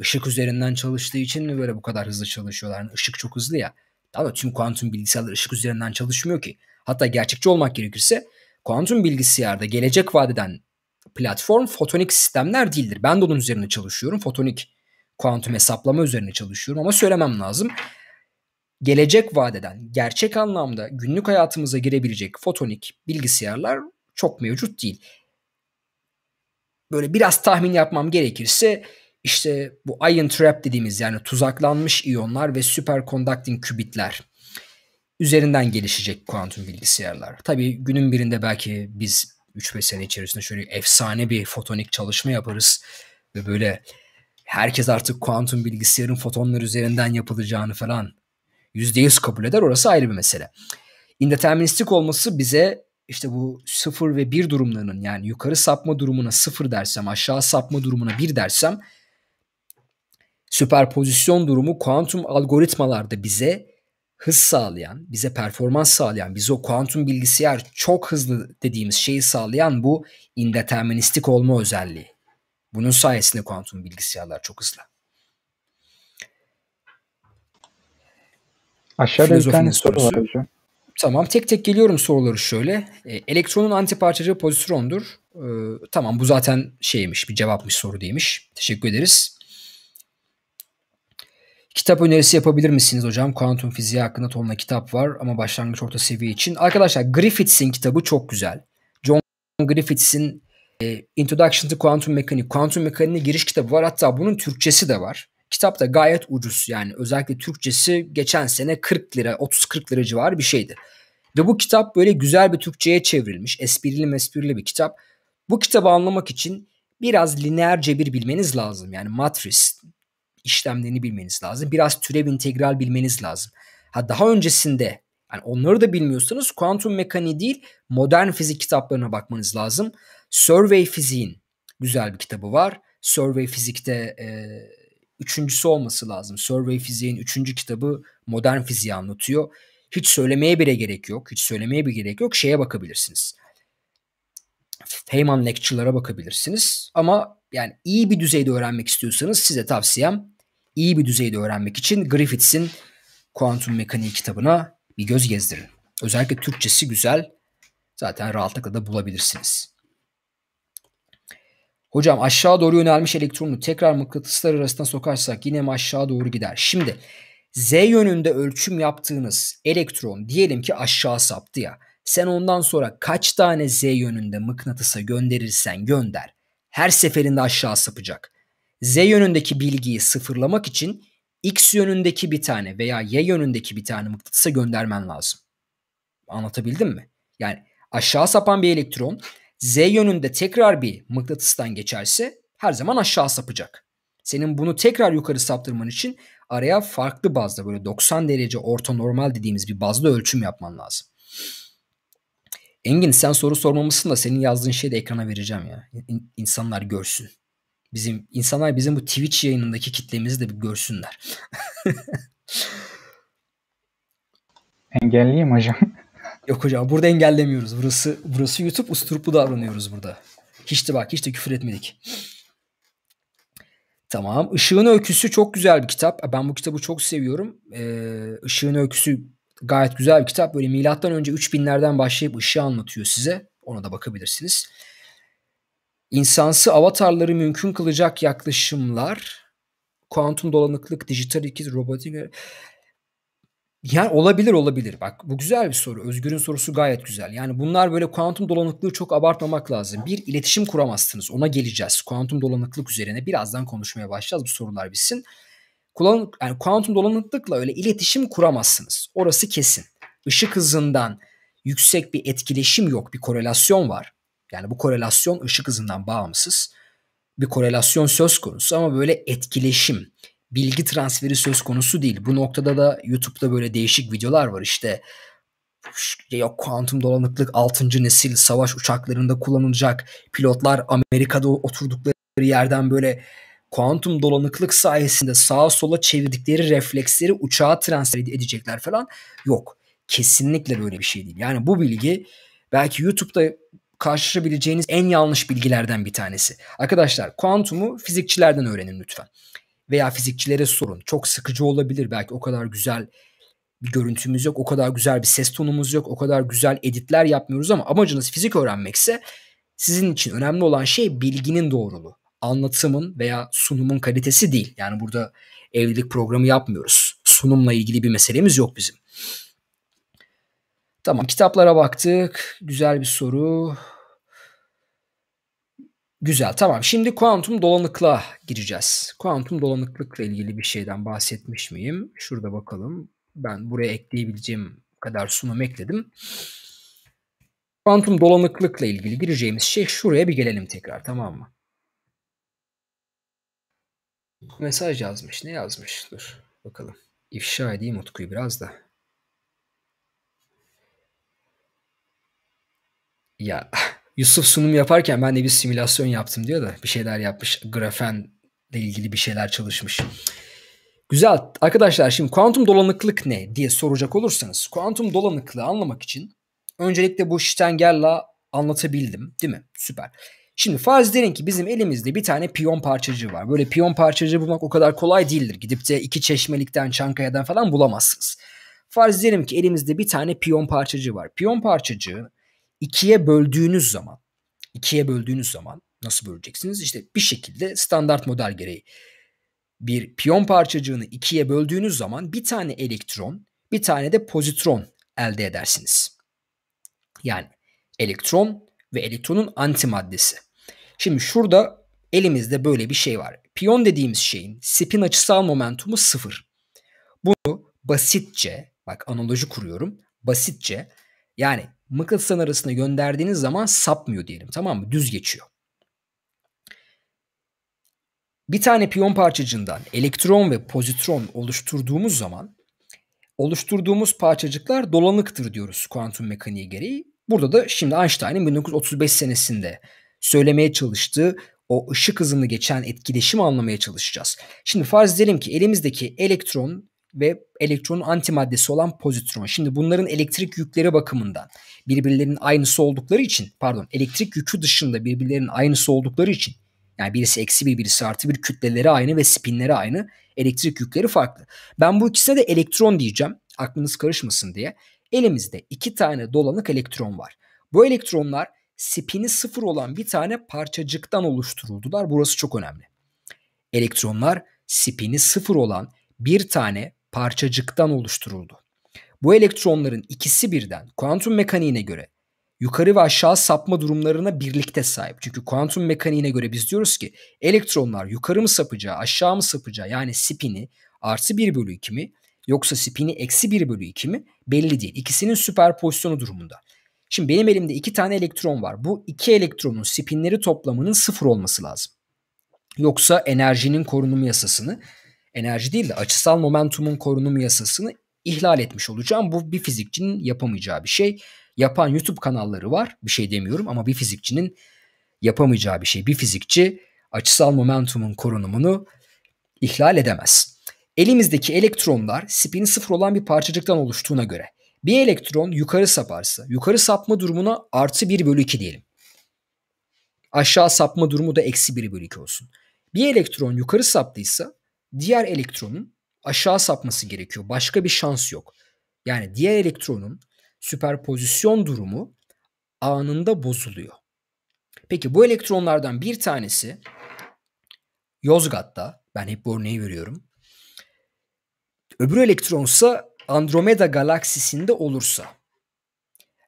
ışık üzerinden çalıştığı için mi böyle bu kadar hızlı çalışıyorlar? Yani ışık çok hızlı ya. daha da tüm kuantum bilgisayarlar ışık üzerinden çalışmıyor ki. Hatta gerçekçi olmak gerekirse kuantum bilgisayarda gelecek vadeden platform fotonik sistemler değildir. Ben de onun üzerine çalışıyorum. Fotonik kuantum hesaplama üzerine çalışıyorum ama söylemem lazım. Gelecek vadeden gerçek anlamda günlük hayatımıza girebilecek fotonik bilgisayarlar çok mevcut değil. Böyle biraz tahmin yapmam gerekirse işte bu ion trap dediğimiz yani tuzaklanmış iyonlar ve süper superconducting kübitler üzerinden gelişecek kuantum bilgisayarlar. Tabii günün birinde belki biz 3-5 sene içerisinde şöyle efsane bir fotonik çalışma yaparız ve böyle herkes artık kuantum bilgisayarın fotonlar üzerinden yapılacağını falan %100 kabul eder orası ayrı bir mesele. İndeterministik olması bize işte bu sıfır ve bir durumlarının yani yukarı sapma durumuna sıfır dersem aşağı sapma durumuna bir dersem süperpozisyon durumu kuantum algoritmalarda bize hız sağlayan, bize performans sağlayan, bize o kuantum bilgisayar çok hızlı dediğimiz şeyi sağlayan bu indeterministik olma özelliği. Bunun sayesinde kuantum bilgisayarlar çok hızlı. Aşağıda bir tane soru var hocam. Tamam tek tek geliyorum soruları şöyle. E, elektronun antiparçacığı pozitrondur. E, tamam bu zaten şeymiş bir cevapmış soru değilmiş. Teşekkür ederiz. Kitap önerisi yapabilir misiniz hocam? Kuantum fiziği hakkında tonla kitap var ama başlangıç orta seviye için. Arkadaşlar Griffiths'in kitabı çok güzel. John Griffiths'in e, Introduction to Quantum Mechanics, Kuantum Mekaniğine giriş kitabı var. Hatta bunun Türkçesi de var. Kitap da gayet ucuz. Yani özellikle Türkçesi geçen sene 40 lira, 30-40 lira civarı bir şeydi. Ve bu kitap böyle güzel bir Türkçe'ye çevrilmiş. Esprili mesprili bir kitap. Bu kitabı anlamak için biraz lineer cebir bilmeniz lazım. Yani matris, işlemlerini bilmeniz lazım. Biraz türev integral bilmeniz lazım. Ha daha öncesinde yani onları da bilmiyorsanız kuantum mekaniği değil modern fizik kitaplarına bakmanız lazım. Survey fiziğin güzel bir kitabı var. Survey fizikte e, üçüncüsü olması lazım. Survey fiziğin üçüncü kitabı modern fiziği anlatıyor. Hiç söylemeye bile gerek yok. Hiç söylemeye bir gerek yok. Şeye bakabilirsiniz. Feynman lecture'lara bakabilirsiniz. Ama yani iyi bir düzeyde öğrenmek istiyorsanız size tavsiyem iyi bir düzeyde öğrenmek için Griffiths'in Kuantum Mekaniği kitabına bir göz gezdirin. Özellikle Türkçesi güzel. Zaten rahatlıkla da bulabilirsiniz. Hocam aşağı doğru yönelmiş elektronu tekrar mıknatıslar arasına sokarsak yine mi aşağı doğru gider? Şimdi Z yönünde ölçüm yaptığınız elektron diyelim ki aşağı saptı ya. Sen ondan sonra kaç tane Z yönünde mıknatısa gönderirsen gönder. Her seferinde aşağı sapacak. Z yönündeki bilgiyi sıfırlamak için X yönündeki bir tane veya Y yönündeki bir tane mıknatısa göndermen lazım. Anlatabildim mi? Yani aşağı sapan bir elektron Z yönünde tekrar bir mıknatıstan geçerse her zaman aşağı sapacak. Senin bunu tekrar yukarı saptırman için araya farklı bazda böyle 90 derece orta normal dediğimiz bir bazda ölçüm yapman lazım. Engin sen soru sormamışsın da senin yazdığın şeyi de ekrana vereceğim ya. İnsanlar görsün. Bizim insanlar bizim bu Twitch yayınındaki kitlemizi de bir görsünler. Engelliyim hocam. Yok hocam burada engellemiyoruz. Burası burası YouTube usturuplu davranıyoruz burada. Hiç de bak hiç de küfür etmedik. Tamam. Işığın Öyküsü çok güzel bir kitap. Ben bu kitabı çok seviyorum. Ee, Işığın Öyküsü gayet güzel bir kitap. Böyle milattan önce 3000'lerden başlayıp ışığı anlatıyor size. Ona da bakabilirsiniz insansı avatarları mümkün kılacak yaklaşımlar kuantum dolanıklık, dijital ikiz, robotik yani olabilir olabilir. Bak bu güzel bir soru. Özgür'ün sorusu gayet güzel. Yani bunlar böyle kuantum dolanıklığı çok abartmamak lazım. Bir iletişim kuramazsınız. Ona geleceğiz. Kuantum dolanıklık üzerine birazdan konuşmaya başlayacağız. Bu sorular bitsin. Kulan, yani kuantum dolanıklıkla öyle iletişim kuramazsınız. Orası kesin. Işık hızından yüksek bir etkileşim yok. Bir korelasyon var. Yani bu korelasyon ışık hızından bağımsız bir korelasyon söz konusu ama böyle etkileşim, bilgi transferi söz konusu değil. Bu noktada da YouTube'da böyle değişik videolar var işte yok kuantum dolanıklık 6. nesil savaş uçaklarında kullanılacak pilotlar Amerika'da oturdukları yerden böyle kuantum dolanıklık sayesinde sağa sola çevirdikleri refleksleri uçağa transfer edecekler falan yok. Kesinlikle böyle bir şey değil. Yani bu bilgi belki YouTube'da karşılaşabileceğiniz en yanlış bilgilerden bir tanesi. Arkadaşlar kuantumu fizikçilerden öğrenin lütfen. Veya fizikçilere sorun. Çok sıkıcı olabilir. Belki o kadar güzel bir görüntümüz yok. O kadar güzel bir ses tonumuz yok. O kadar güzel editler yapmıyoruz ama amacınız fizik öğrenmekse sizin için önemli olan şey bilginin doğruluğu. Anlatımın veya sunumun kalitesi değil. Yani burada evlilik programı yapmıyoruz. Sunumla ilgili bir meselemiz yok bizim. Tamam kitaplara baktık. Güzel bir soru. Güzel tamam. Şimdi kuantum dolanıklığa gireceğiz. Kuantum dolanıklıkla ilgili bir şeyden bahsetmiş miyim? Şurada bakalım. Ben buraya ekleyebileceğim kadar sunum ekledim. Kuantum dolanıklıkla ilgili gireceğimiz şey şuraya bir gelelim tekrar tamam mı? Mesaj yazmış. Ne yazmış? Dur bakalım. İfşa edeyim Utku'yu biraz da. Ya Yusuf sunum yaparken ben de bir simülasyon yaptım diyor da bir şeyler yapmış. Grafenle ilgili bir şeyler çalışmış. Güzel. Arkadaşlar şimdi kuantum dolanıklık ne diye soracak olursanız kuantum dolanıklığı anlamak için öncelikle bu Stenger'la anlatabildim değil mi? Süper. Şimdi farz edelim ki bizim elimizde bir tane piyon parçacığı var. Böyle piyon parçacığı bulmak o kadar kolay değildir. Gidip de iki çeşmelikten, Çankaya'dan falan bulamazsınız. Farz edelim ki elimizde bir tane piyon parçacığı var. Piyon parçacığı ikiye böldüğünüz zaman ikiye böldüğünüz zaman nasıl böleceksiniz? İşte bir şekilde standart model gereği bir piyon parçacığını ikiye böldüğünüz zaman bir tane elektron bir tane de pozitron elde edersiniz. Yani elektron ve elektronun antimaddesi. Şimdi şurada elimizde böyle bir şey var. Piyon dediğimiz şeyin spin açısal momentumu sıfır. Bunu basitçe bak analoji kuruyorum. Basitçe yani Mıknatısların arasında gönderdiğiniz zaman sapmıyor diyelim tamam mı? Düz geçiyor. Bir tane piyon parçacığından elektron ve pozitron oluşturduğumuz zaman oluşturduğumuz parçacıklar dolanıktır diyoruz kuantum mekaniği gereği. Burada da şimdi Einstein'in 1935 senesinde söylemeye çalıştığı o ışık hızını geçen etkileşim anlamaya çalışacağız. Şimdi farz edelim ki elimizdeki elektron ve elektronun antimaddesi olan pozitron. Şimdi bunların elektrik yükleri bakımından birbirlerinin aynısı oldukları için pardon elektrik yükü dışında birbirlerinin aynısı oldukları için yani birisi eksi bir birisi artı bir kütleleri aynı ve spinleri aynı elektrik yükleri farklı. Ben bu ikisine de elektron diyeceğim aklınız karışmasın diye. Elimizde iki tane dolanık elektron var. Bu elektronlar spini sıfır olan bir tane parçacıktan oluşturuldular. Burası çok önemli. Elektronlar spini sıfır olan bir tane parçacıktan oluşturuldu. Bu elektronların ikisi birden kuantum mekaniğine göre yukarı ve aşağı sapma durumlarına birlikte sahip. Çünkü kuantum mekaniğine göre biz diyoruz ki elektronlar yukarı mı sapacağı aşağı mı sapacağı yani spini artı 1 bölü 2 mi yoksa spini eksi 1 bölü 2 mi belli değil. İkisinin süperpozisyonu durumunda. Şimdi benim elimde iki tane elektron var. Bu iki elektronun spinleri toplamının sıfır olması lazım. Yoksa enerjinin korunumu yasasını enerji değil de açısal momentumun korunumu yasasını ihlal etmiş olacağım. Bu bir fizikçinin yapamayacağı bir şey. Yapan YouTube kanalları var. Bir şey demiyorum ama bir fizikçinin yapamayacağı bir şey. Bir fizikçi açısal momentumun korunumunu ihlal edemez. Elimizdeki elektronlar spin sıfır olan bir parçacıktan oluştuğuna göre bir elektron yukarı saparsa yukarı sapma durumuna artı 1 bölü 2 diyelim. Aşağı sapma durumu da eksi 1 bölü 2 olsun. Bir elektron yukarı saptıysa diğer elektronun aşağı sapması gerekiyor. Başka bir şans yok. Yani diğer elektronun süperpozisyon durumu anında bozuluyor. Peki bu elektronlardan bir tanesi Yozgat'ta ben hep bu örneği veriyorum. Öbür elektronsa Andromeda galaksisinde olursa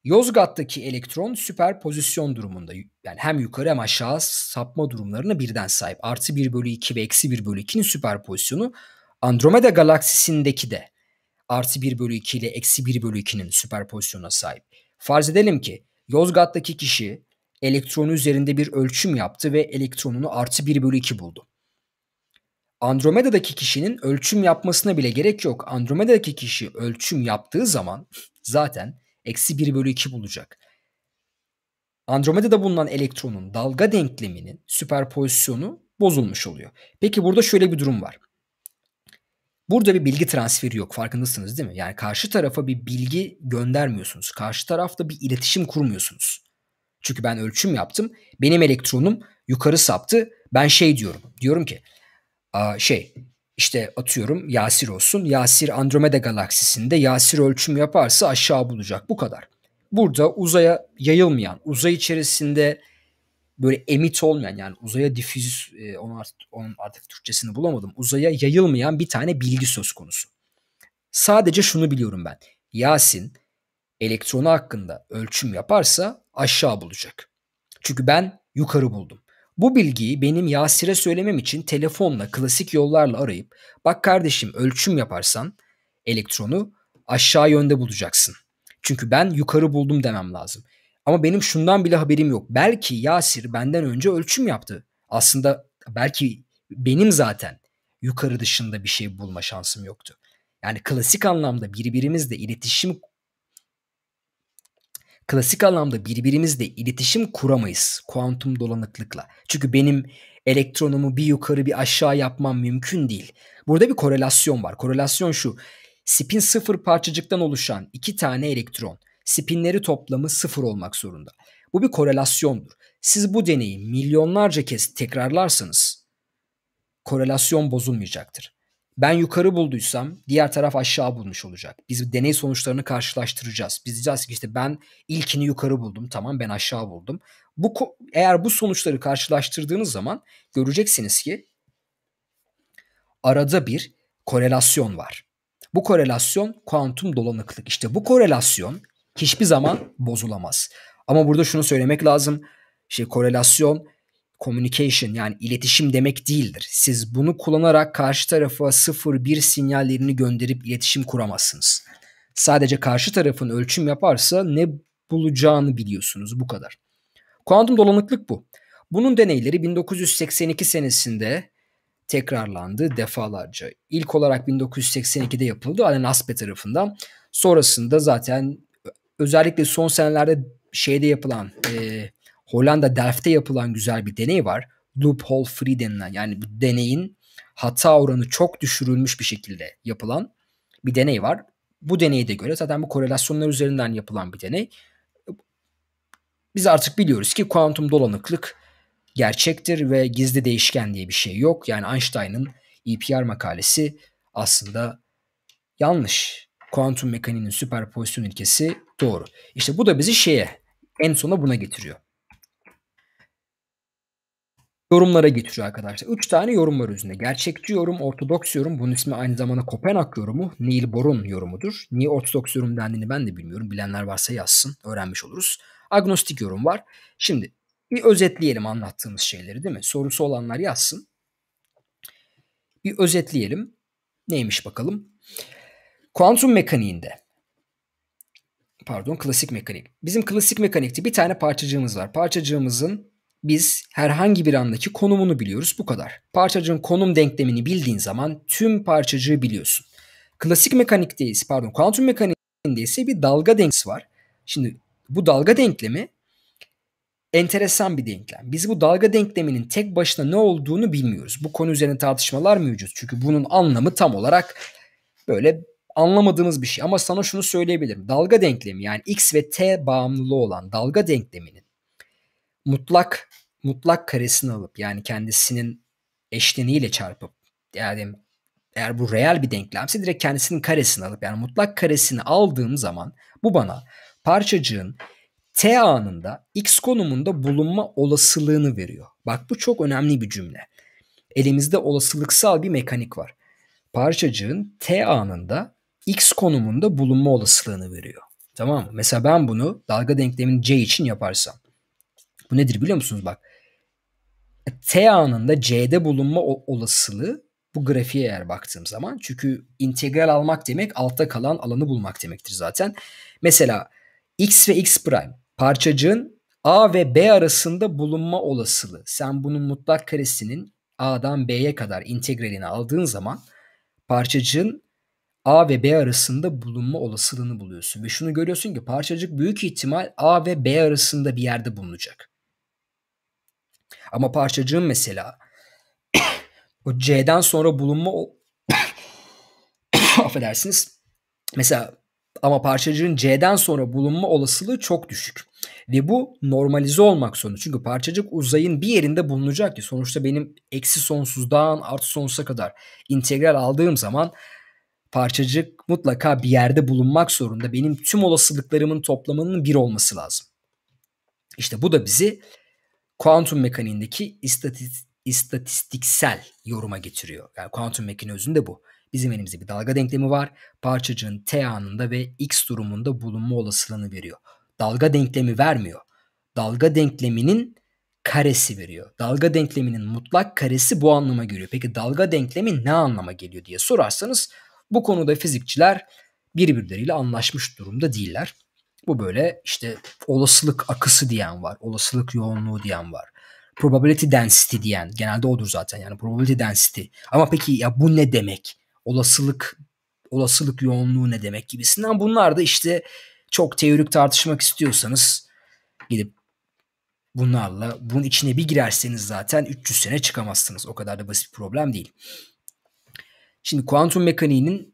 Yozgat'taki elektron süper pozisyon durumunda yani hem yukarı hem aşağı sapma durumlarına birden sahip. Artı 1 bölü 2 ve eksi 1 bölü 2'nin pozisyonu. Andromeda galaksisindeki de artı 1 bölü 2 ile eksi 1 bölü 2'nin süperpozisyonuna sahip. Farz edelim ki Yozgat'taki kişi elektronu üzerinde bir ölçüm yaptı ve elektronunu artı 1 bölü 2 buldu. Andromeda'daki kişinin ölçüm yapmasına bile gerek yok. Andromeda'daki kişi ölçüm yaptığı zaman zaten Eksi 1 bölü 2 bulacak. Andromeda'da bulunan elektronun dalga denkleminin süperpozisyonu bozulmuş oluyor. Peki burada şöyle bir durum var. Burada bir bilgi transferi yok farkındasınız değil mi? Yani karşı tarafa bir bilgi göndermiyorsunuz. Karşı tarafta bir iletişim kurmuyorsunuz. Çünkü ben ölçüm yaptım. Benim elektronum yukarı saptı. Ben şey diyorum. Diyorum ki şey işte atıyorum Yasir olsun. Yasir Andromeda galaksisinde Yasir ölçüm yaparsa aşağı bulacak. Bu kadar. Burada uzaya yayılmayan, uzay içerisinde böyle emit olmayan yani uzaya difüz e, onun artık, onun artık Türkçesini bulamadım. Uzaya yayılmayan bir tane bilgi söz konusu. Sadece şunu biliyorum ben. Yasin elektronu hakkında ölçüm yaparsa aşağı bulacak. Çünkü ben yukarı buldum. Bu bilgiyi benim Yasir'e söylemem için telefonla klasik yollarla arayıp bak kardeşim ölçüm yaparsan elektronu aşağı yönde bulacaksın. Çünkü ben yukarı buldum demem lazım. Ama benim şundan bile haberim yok. Belki Yasir benden önce ölçüm yaptı. Aslında belki benim zaten yukarı dışında bir şey bulma şansım yoktu. Yani klasik anlamda birbirimizle iletişim klasik anlamda birbirimizle iletişim kuramayız kuantum dolanıklıkla. Çünkü benim elektronumu bir yukarı bir aşağı yapmam mümkün değil. Burada bir korelasyon var. Korelasyon şu. Spin sıfır parçacıktan oluşan iki tane elektron. Spinleri toplamı sıfır olmak zorunda. Bu bir korelasyondur. Siz bu deneyi milyonlarca kez tekrarlarsanız korelasyon bozulmayacaktır ben yukarı bulduysam diğer taraf aşağı bulmuş olacak. Biz deney sonuçlarını karşılaştıracağız. Biz diyeceğiz ki işte ben ilkini yukarı buldum tamam ben aşağı buldum. Bu eğer bu sonuçları karşılaştırdığınız zaman göreceksiniz ki arada bir korelasyon var. Bu korelasyon kuantum dolanıklık. İşte bu korelasyon hiçbir zaman bozulamaz. Ama burada şunu söylemek lazım. İşte korelasyon communication yani iletişim demek değildir. Siz bunu kullanarak karşı tarafa 0-1 sinyallerini gönderip iletişim kuramazsınız. Sadece karşı tarafın ölçüm yaparsa ne bulacağını biliyorsunuz bu kadar. Kuantum dolanıklık bu. Bunun deneyleri 1982 senesinde tekrarlandı defalarca. İlk olarak 1982'de yapıldı Alan Aspey tarafından. Sonrasında zaten özellikle son senelerde şeyde yapılan e, Hollanda Delft'te yapılan güzel bir deney var. Loophole free denilen yani bu deneyin hata oranı çok düşürülmüş bir şekilde yapılan bir deney var. Bu deneyi de göre zaten bu korelasyonlar üzerinden yapılan bir deney. Biz artık biliyoruz ki kuantum dolanıklık gerçektir ve gizli değişken diye bir şey yok. Yani Einstein'ın EPR makalesi aslında yanlış. Kuantum mekaniğinin süperpozisyon ilkesi doğru. İşte bu da bizi şeye en sona buna getiriyor yorumlara getiriyor arkadaşlar. Üç tane yorum var üzerinde. Gerçekçi yorum, ortodoks yorum. Bunun ismi aynı zamanda Kopenhag yorumu. Neil Bohr'un yorumudur. Niye ortodoks yorum dendiğini ben de bilmiyorum. Bilenler varsa yazsın. Öğrenmiş oluruz. Agnostik yorum var. Şimdi bir özetleyelim anlattığımız şeyleri değil mi? Sorusu olanlar yazsın. Bir özetleyelim. Neymiş bakalım? Kuantum mekaniğinde pardon klasik mekanik. Bizim klasik mekanikte bir tane parçacığımız var. Parçacığımızın biz herhangi bir andaki konumunu biliyoruz bu kadar. Parçacığın konum denklemini bildiğin zaman tüm parçacığı biliyorsun. Klasik mekanikteyiz pardon kuantum mekaniğinde ise bir dalga denklemi var. Şimdi bu dalga denklemi enteresan bir denklem. Biz bu dalga denkleminin tek başına ne olduğunu bilmiyoruz. Bu konu üzerine tartışmalar mevcut. Çünkü bunun anlamı tam olarak böyle anlamadığımız bir şey. Ama sana şunu söyleyebilirim. Dalga denklemi yani x ve t bağımlılığı olan dalga denkleminin mutlak mutlak karesini alıp yani kendisinin eşleniğiyle çarpıp yani eğer bu real bir denklemse direkt kendisinin karesini alıp yani mutlak karesini aldığım zaman bu bana parçacığın t anında x konumunda bulunma olasılığını veriyor. Bak bu çok önemli bir cümle. Elimizde olasılıksal bir mekanik var. Parçacığın t anında x konumunda bulunma olasılığını veriyor. Tamam mı? Mesela ben bunu dalga denklemin c için yaparsam bu nedir biliyor musunuz bak? T anında C'de bulunma olasılığı bu grafiğe eğer baktığım zaman. Çünkü integral almak demek altta kalan alanı bulmak demektir zaten. Mesela x ve x prime parçacığın A ve B arasında bulunma olasılığı. Sen bunun mutlak karesinin A'dan B'ye kadar integralini aldığın zaman parçacığın A ve B arasında bulunma olasılığını buluyorsun. Ve şunu görüyorsun ki parçacık büyük ihtimal A ve B arasında bir yerde bulunacak. Ama parçacığın mesela o C'den sonra bulunma o affedersiniz. Mesela ama parçacığın C'den sonra bulunma olasılığı çok düşük. Ve bu normalize olmak zorunda. Çünkü parçacık uzayın bir yerinde bulunacak ki sonuçta benim eksi sonsuzdan artı sonsuza kadar integral aldığım zaman parçacık mutlaka bir yerde bulunmak zorunda. Benim tüm olasılıklarımın toplamının bir olması lazım. İşte bu da bizi kuantum mekaniğindeki istatis, istatistiksel yoruma getiriyor. Yani kuantum mekaniği özünde bu. Bizim elimizde bir dalga denklemi var. Parçacığın t anında ve x durumunda bulunma olasılığını veriyor. Dalga denklemi vermiyor. Dalga denkleminin karesi veriyor. Dalga denkleminin mutlak karesi bu anlama geliyor. Peki dalga denklemi ne anlama geliyor diye sorarsanız bu konuda fizikçiler birbirleriyle anlaşmış durumda değiller. Bu böyle işte olasılık akısı diyen var, olasılık yoğunluğu diyen var. Probability density diyen genelde odur zaten yani probability density. Ama peki ya bu ne demek? Olasılık olasılık yoğunluğu ne demek gibisinden bunlar da işte çok teorik tartışmak istiyorsanız gidip bunlarla bunun içine bir girerseniz zaten 300 sene çıkamazsınız. O kadar da basit bir problem değil. Şimdi kuantum mekaniğinin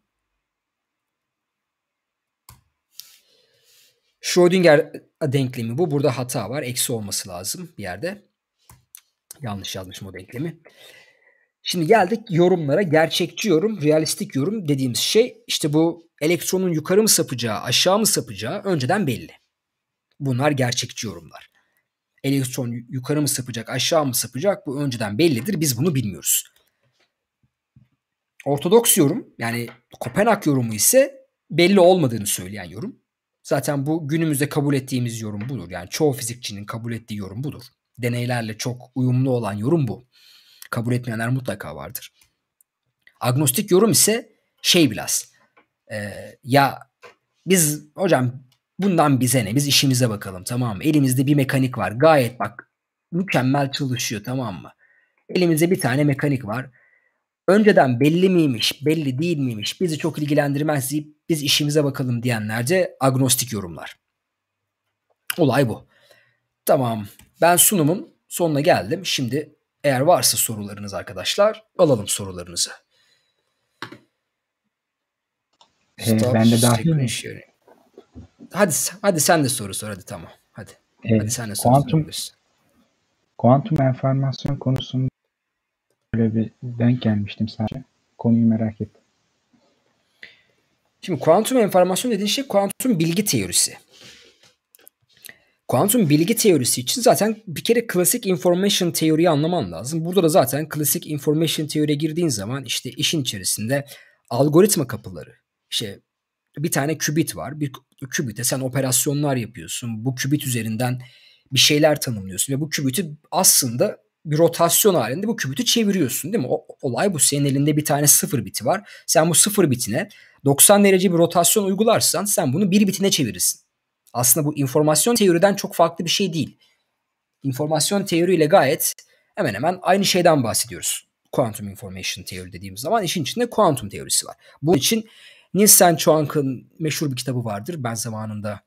Schrödinger denklemi bu. Burada hata var. Eksi olması lazım bir yerde. Yanlış yazmışım o denklemi. Şimdi geldik yorumlara. Gerçekçi yorum, realistik yorum dediğimiz şey işte bu elektronun yukarı mı sapacağı, aşağı mı sapacağı önceden belli. Bunlar gerçekçi yorumlar. Elektron yukarı mı sapacak, aşağı mı sapacak bu önceden bellidir. Biz bunu bilmiyoruz. Ortodoks yorum yani Kopenhag yorumu ise belli olmadığını söyleyen yorum. Zaten bu günümüzde kabul ettiğimiz yorum budur. Yani çoğu fizikçinin kabul ettiği yorum budur. Deneylerle çok uyumlu olan yorum bu. Kabul etmeyenler mutlaka vardır. Agnostik yorum ise şey biraz. E, ya biz hocam bundan bize ne? Biz işimize bakalım tamam mı? Elimizde bir mekanik var. Gayet bak mükemmel çalışıyor tamam mı? Elimizde bir tane mekanik var. Önceden belli miymiş, belli değil miymiş bizi çok ilgilendirmez deyip biz işimize bakalım diyenlerce agnostik yorumlar. Olay bu. Tamam ben sunumun sonuna geldim. Şimdi eğer varsa sorularınız arkadaşlar alalım sorularınızı. Ee, ben de dahil Hadi, hadi sen de soru sor hadi tamam. Hadi. Ee, hadi sen de soru kuantum, kuantum enformasyon konusunda böyle bir denk gelmiştim sadece. Konuyu merak ettim. Şimdi kuantum enformasyon dediğin şey kuantum bilgi teorisi. Kuantum bilgi teorisi için zaten bir kere klasik information teoriyi anlaman lazım. Burada da zaten klasik information teoriye girdiğin zaman işte işin içerisinde algoritma kapıları. İşte bir tane kübit var. Bir kübite sen operasyonlar yapıyorsun. Bu kübit üzerinden bir şeyler tanımlıyorsun ve bu kübütü aslında bir rotasyon halinde bu kübütü çeviriyorsun değil mi? O, olay bu. Senin elinde bir tane sıfır biti var. Sen bu sıfır bitine 90 derece bir rotasyon uygularsan sen bunu bir bitine çevirirsin. Aslında bu informasyon teoriden çok farklı bir şey değil. İnformasyon teoriyle gayet hemen hemen aynı şeyden bahsediyoruz. Quantum information teori dediğimiz zaman işin içinde kuantum teorisi var. Bunun için Nielsen Chuang'ın meşhur bir kitabı vardır. Ben zamanında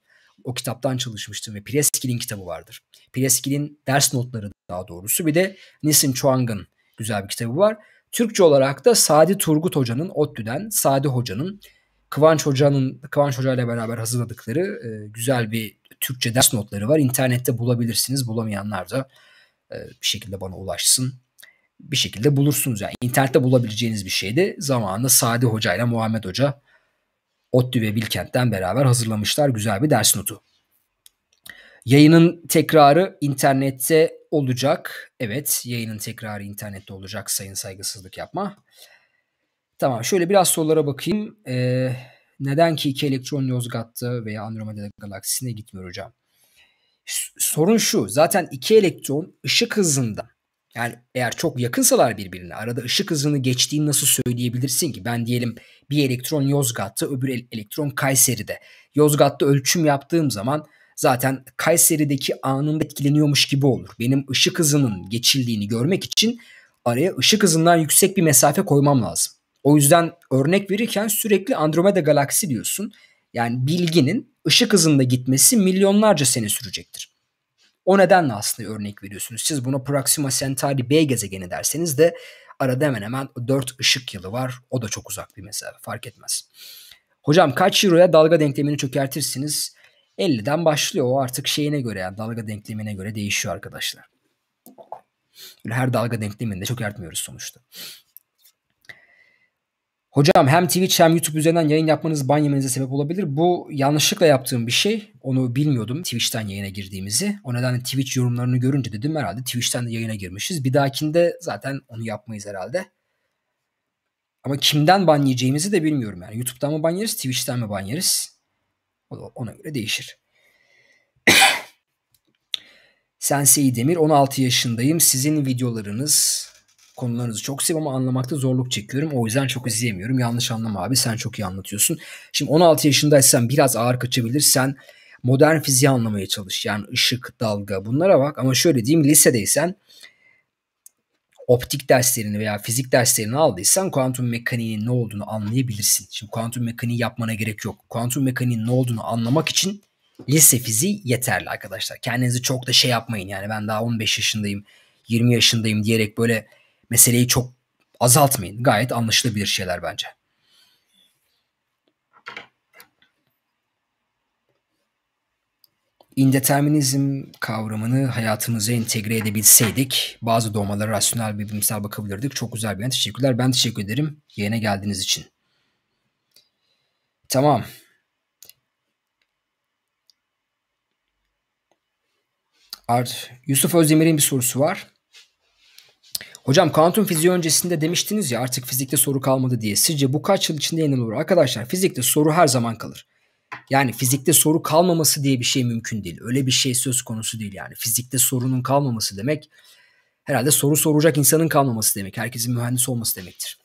o kitaptan çalışmıştım ve Preskill'in kitabı vardır. Preskill'in ders notları daha doğrusu bir de Nielsen Chuang'ın güzel bir kitabı var. Türkçe olarak da Sadi Turgut Hoca'nın ODTÜ'den, Sadi Hoca'nın Kıvanç Hoca'nın Kıvanç Hoca ile beraber hazırladıkları e, güzel bir Türkçe ders notları var. İnternette bulabilirsiniz. Bulamayanlar da e, bir şekilde bana ulaşsın. Bir şekilde bulursunuz yani. İnternette bulabileceğiniz bir şeydi. Zamanında Sadi Hoca ile Muhammed Hoca ODTÜ ve Bilkent'ten beraber hazırlamışlar güzel bir ders notu. Yayının tekrarı internette olacak. Evet yayının tekrarı internette olacak sayın saygısızlık yapma. Tamam şöyle biraz sorulara bakayım. Ee, neden ki iki elektron Yozgat'ta veya Andromeda galaksisine gitmiyor hocam? Sorun şu zaten iki elektron ışık hızında yani eğer çok yakınsalar birbirine arada ışık hızını geçtiğini nasıl söyleyebilirsin ki? Ben diyelim bir elektron Yozgat'ta öbür elektron Kayseri'de. Yozgat'ta ölçüm yaptığım zaman zaten Kayseri'deki anında etkileniyormuş gibi olur. Benim ışık hızının geçildiğini görmek için araya ışık hızından yüksek bir mesafe koymam lazım. O yüzden örnek verirken sürekli Andromeda galaksi diyorsun. Yani bilginin ışık hızında gitmesi milyonlarca sene sürecektir. O nedenle aslında örnek veriyorsunuz. Siz buna Proxima Centauri B gezegeni derseniz de arada hemen hemen 4 ışık yılı var. O da çok uzak bir mesafe fark etmez. Hocam kaç euroya dalga denklemini çökertirsiniz? 50'den başlıyor. O artık şeyine göre yani dalga denklemine göre değişiyor arkadaşlar. Böyle her dalga denkleminde çok ertmiyoruz sonuçta. Hocam hem Twitch hem YouTube üzerinden yayın yapmanız ban yemenize sebep olabilir. Bu yanlışlıkla yaptığım bir şey. Onu bilmiyordum Twitch'ten yayına girdiğimizi. O nedenle Twitch yorumlarını görünce dedim herhalde Twitch'ten de yayına girmişiz. Bir dahakinde zaten onu yapmayız herhalde. Ama kimden ban yiyeceğimizi de bilmiyorum yani. YouTube'dan mı ban yeriz, Twitch'ten mi ban yeriz? ona göre değişir. Sensei Demir 16 yaşındayım. Sizin videolarınız konularınızı çok seviyorum ama anlamakta zorluk çekiyorum. O yüzden çok izleyemiyorum. Yanlış anlama abi sen çok iyi anlatıyorsun. Şimdi 16 yaşındaysan biraz ağır kaçabilirsen modern fiziği anlamaya çalış. Yani ışık, dalga bunlara bak. Ama şöyle diyeyim lisedeysen optik derslerini veya fizik derslerini aldıysan kuantum mekaniğinin ne olduğunu anlayabilirsin. Şimdi kuantum mekaniği yapmana gerek yok. Kuantum mekaniğinin ne olduğunu anlamak için lise fiziği yeterli arkadaşlar. Kendinizi çok da şey yapmayın yani ben daha 15 yaşındayım, 20 yaşındayım diyerek böyle meseleyi çok azaltmayın. Gayet anlaşılabilir şeyler bence. indeterminizm kavramını hayatımıza entegre edebilseydik bazı doğmalara rasyonel bir bilimsel bakabilirdik. Çok güzel bir yayın. Teşekkürler. Ben teşekkür ederim yayına geldiğiniz için. Tamam. Art Yusuf Özdemir'in bir sorusu var. Hocam kuantum fiziği öncesinde demiştiniz ya artık fizikte soru kalmadı diye. Sizce bu kaç yıl içinde yenilir? Arkadaşlar fizikte soru her zaman kalır. Yani fizikte soru kalmaması diye bir şey mümkün değil. Öyle bir şey söz konusu değil yani. Fizikte sorunun kalmaması demek herhalde soru soracak insanın kalmaması demek. Herkesin mühendis olması demektir.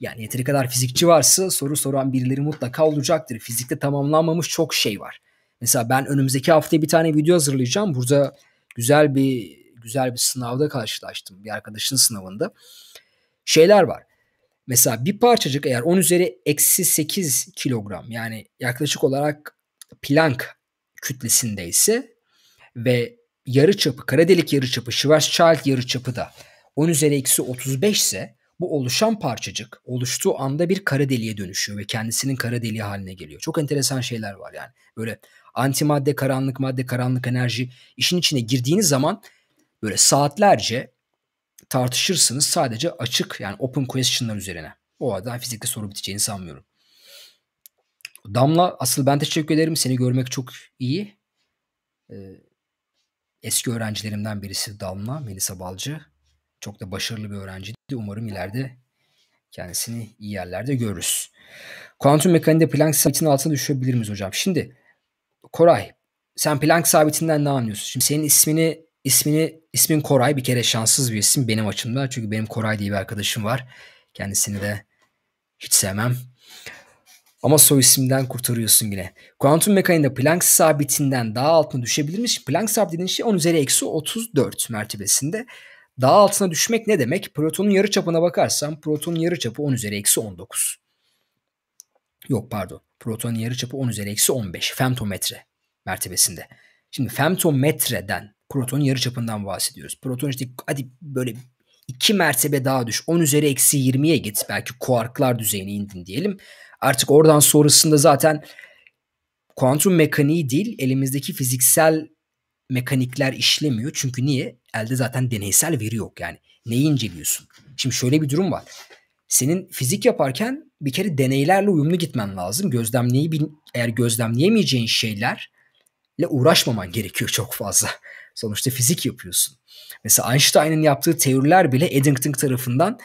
Yani yeteri kadar fizikçi varsa soru soran birileri mutlaka olacaktır. Fizikte tamamlanmamış çok şey var. Mesela ben önümüzdeki hafta bir tane video hazırlayacağım. Burada güzel bir güzel bir sınavda karşılaştım. Bir arkadaşın sınavında. Şeyler var. Mesela bir parçacık eğer 10 üzeri eksi 8 kilogram yani yaklaşık olarak Planck kütlesindeyse ve yarı çapı, kara delik yarı çapı, Schwarzschild yarı çapı da 10 üzeri eksi 35 ise bu oluşan parçacık oluştuğu anda bir kara deliğe dönüşüyor ve kendisinin kara deliği haline geliyor. Çok enteresan şeyler var yani. Böyle antimadde, karanlık madde, karanlık enerji işin içine girdiğiniz zaman böyle saatlerce tartışırsınız sadece açık yani open question'lar üzerine. O adam fizikte soru biteceğini sanmıyorum. Damla asıl ben teşekkür ederim. Seni görmek çok iyi. Ee, eski öğrencilerimden birisi Damla, Melisa Balcı. Çok da başarılı bir öğrenciydi. Umarım ileride kendisini iyi yerlerde görürüz. Kuantum mekaniğinde Planck sabitinin altına düşebilir miyiz hocam? Şimdi Koray sen Planck sabitinden ne anlıyorsun? Şimdi senin ismini ismini ismin Koray bir kere şanssız bir isim benim açımda. Çünkü benim Koray diye bir arkadaşım var. Kendisini de hiç sevmem. Ama soy isimden kurtarıyorsun yine. Kuantum mekaniğinde Planck sabitinden daha altına düşebilirmiş. Planck Planck sabitinin şey 10 üzeri eksi 34 mertebesinde. Daha altına düşmek ne demek? Protonun yarı çapına bakarsam protonun yarı çapı 10 üzeri eksi 19. Yok pardon. Protonun yarı çapı 10 üzeri eksi 15. Femtometre mertebesinde. Şimdi femtometreden Proton yarıçapından bahsediyoruz. Proton işte hadi böyle 2 mertebe daha düş. 10 üzeri eksi 20'ye git. Belki kuarklar düzeyine indin diyelim. Artık oradan sonrasında zaten kuantum mekaniği değil elimizdeki fiziksel mekanikler işlemiyor. Çünkü niye? Elde zaten deneysel veri yok yani. Neyi inceliyorsun? Şimdi şöyle bir durum var. Senin fizik yaparken bir kere deneylerle uyumlu gitmen lazım. Gözlemleyi eğer gözlemleyemeyeceğin şeylerle uğraşmaman gerekiyor çok fazla. Sonuçta fizik yapıyorsun. Mesela Einstein'ın yaptığı teoriler bile Eddington tarafından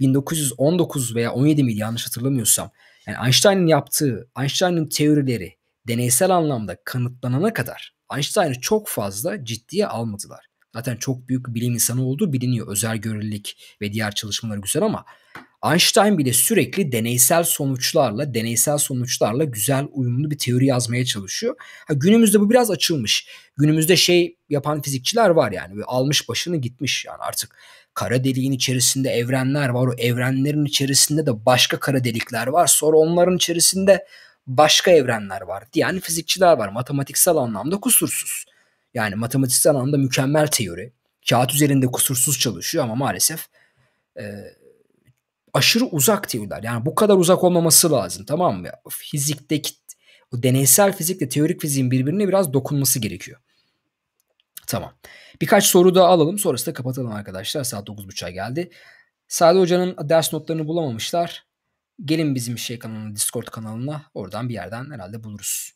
1919 veya 17 miydi yanlış hatırlamıyorsam. Yani Einstein'ın yaptığı, Einstein'ın teorileri deneysel anlamda kanıtlanana kadar Einstein'ı çok fazla ciddiye almadılar. Zaten çok büyük bilim insanı olduğu biliniyor. Özel görelilik ve diğer çalışmaları güzel ama Einstein bile sürekli deneysel sonuçlarla, deneysel sonuçlarla güzel uyumlu bir teori yazmaya çalışıyor. Ha, günümüzde bu biraz açılmış. Günümüzde şey yapan fizikçiler var yani. Böyle almış başını gitmiş yani artık kara deliğin içerisinde evrenler var. O evrenlerin içerisinde de başka kara delikler var. Sonra onların içerisinde başka evrenler var. Yani fizikçiler var. Matematiksel anlamda kusursuz. Yani matematiksel anlamda mükemmel teori. Kağıt üzerinde kusursuz çalışıyor ama maalesef e, aşırı uzak teoriler. Yani bu kadar uzak olmaması lazım tamam mı? Fizikteki o deneysel fizikle teorik fiziğin birbirine biraz dokunması gerekiyor. Tamam. Birkaç soru daha alalım. Sonrasında kapatalım arkadaşlar. Saat 9.30'a geldi. Sade Hoca'nın ders notlarını bulamamışlar. Gelin bizim şey kanalına, Discord kanalına. Oradan bir yerden herhalde buluruz.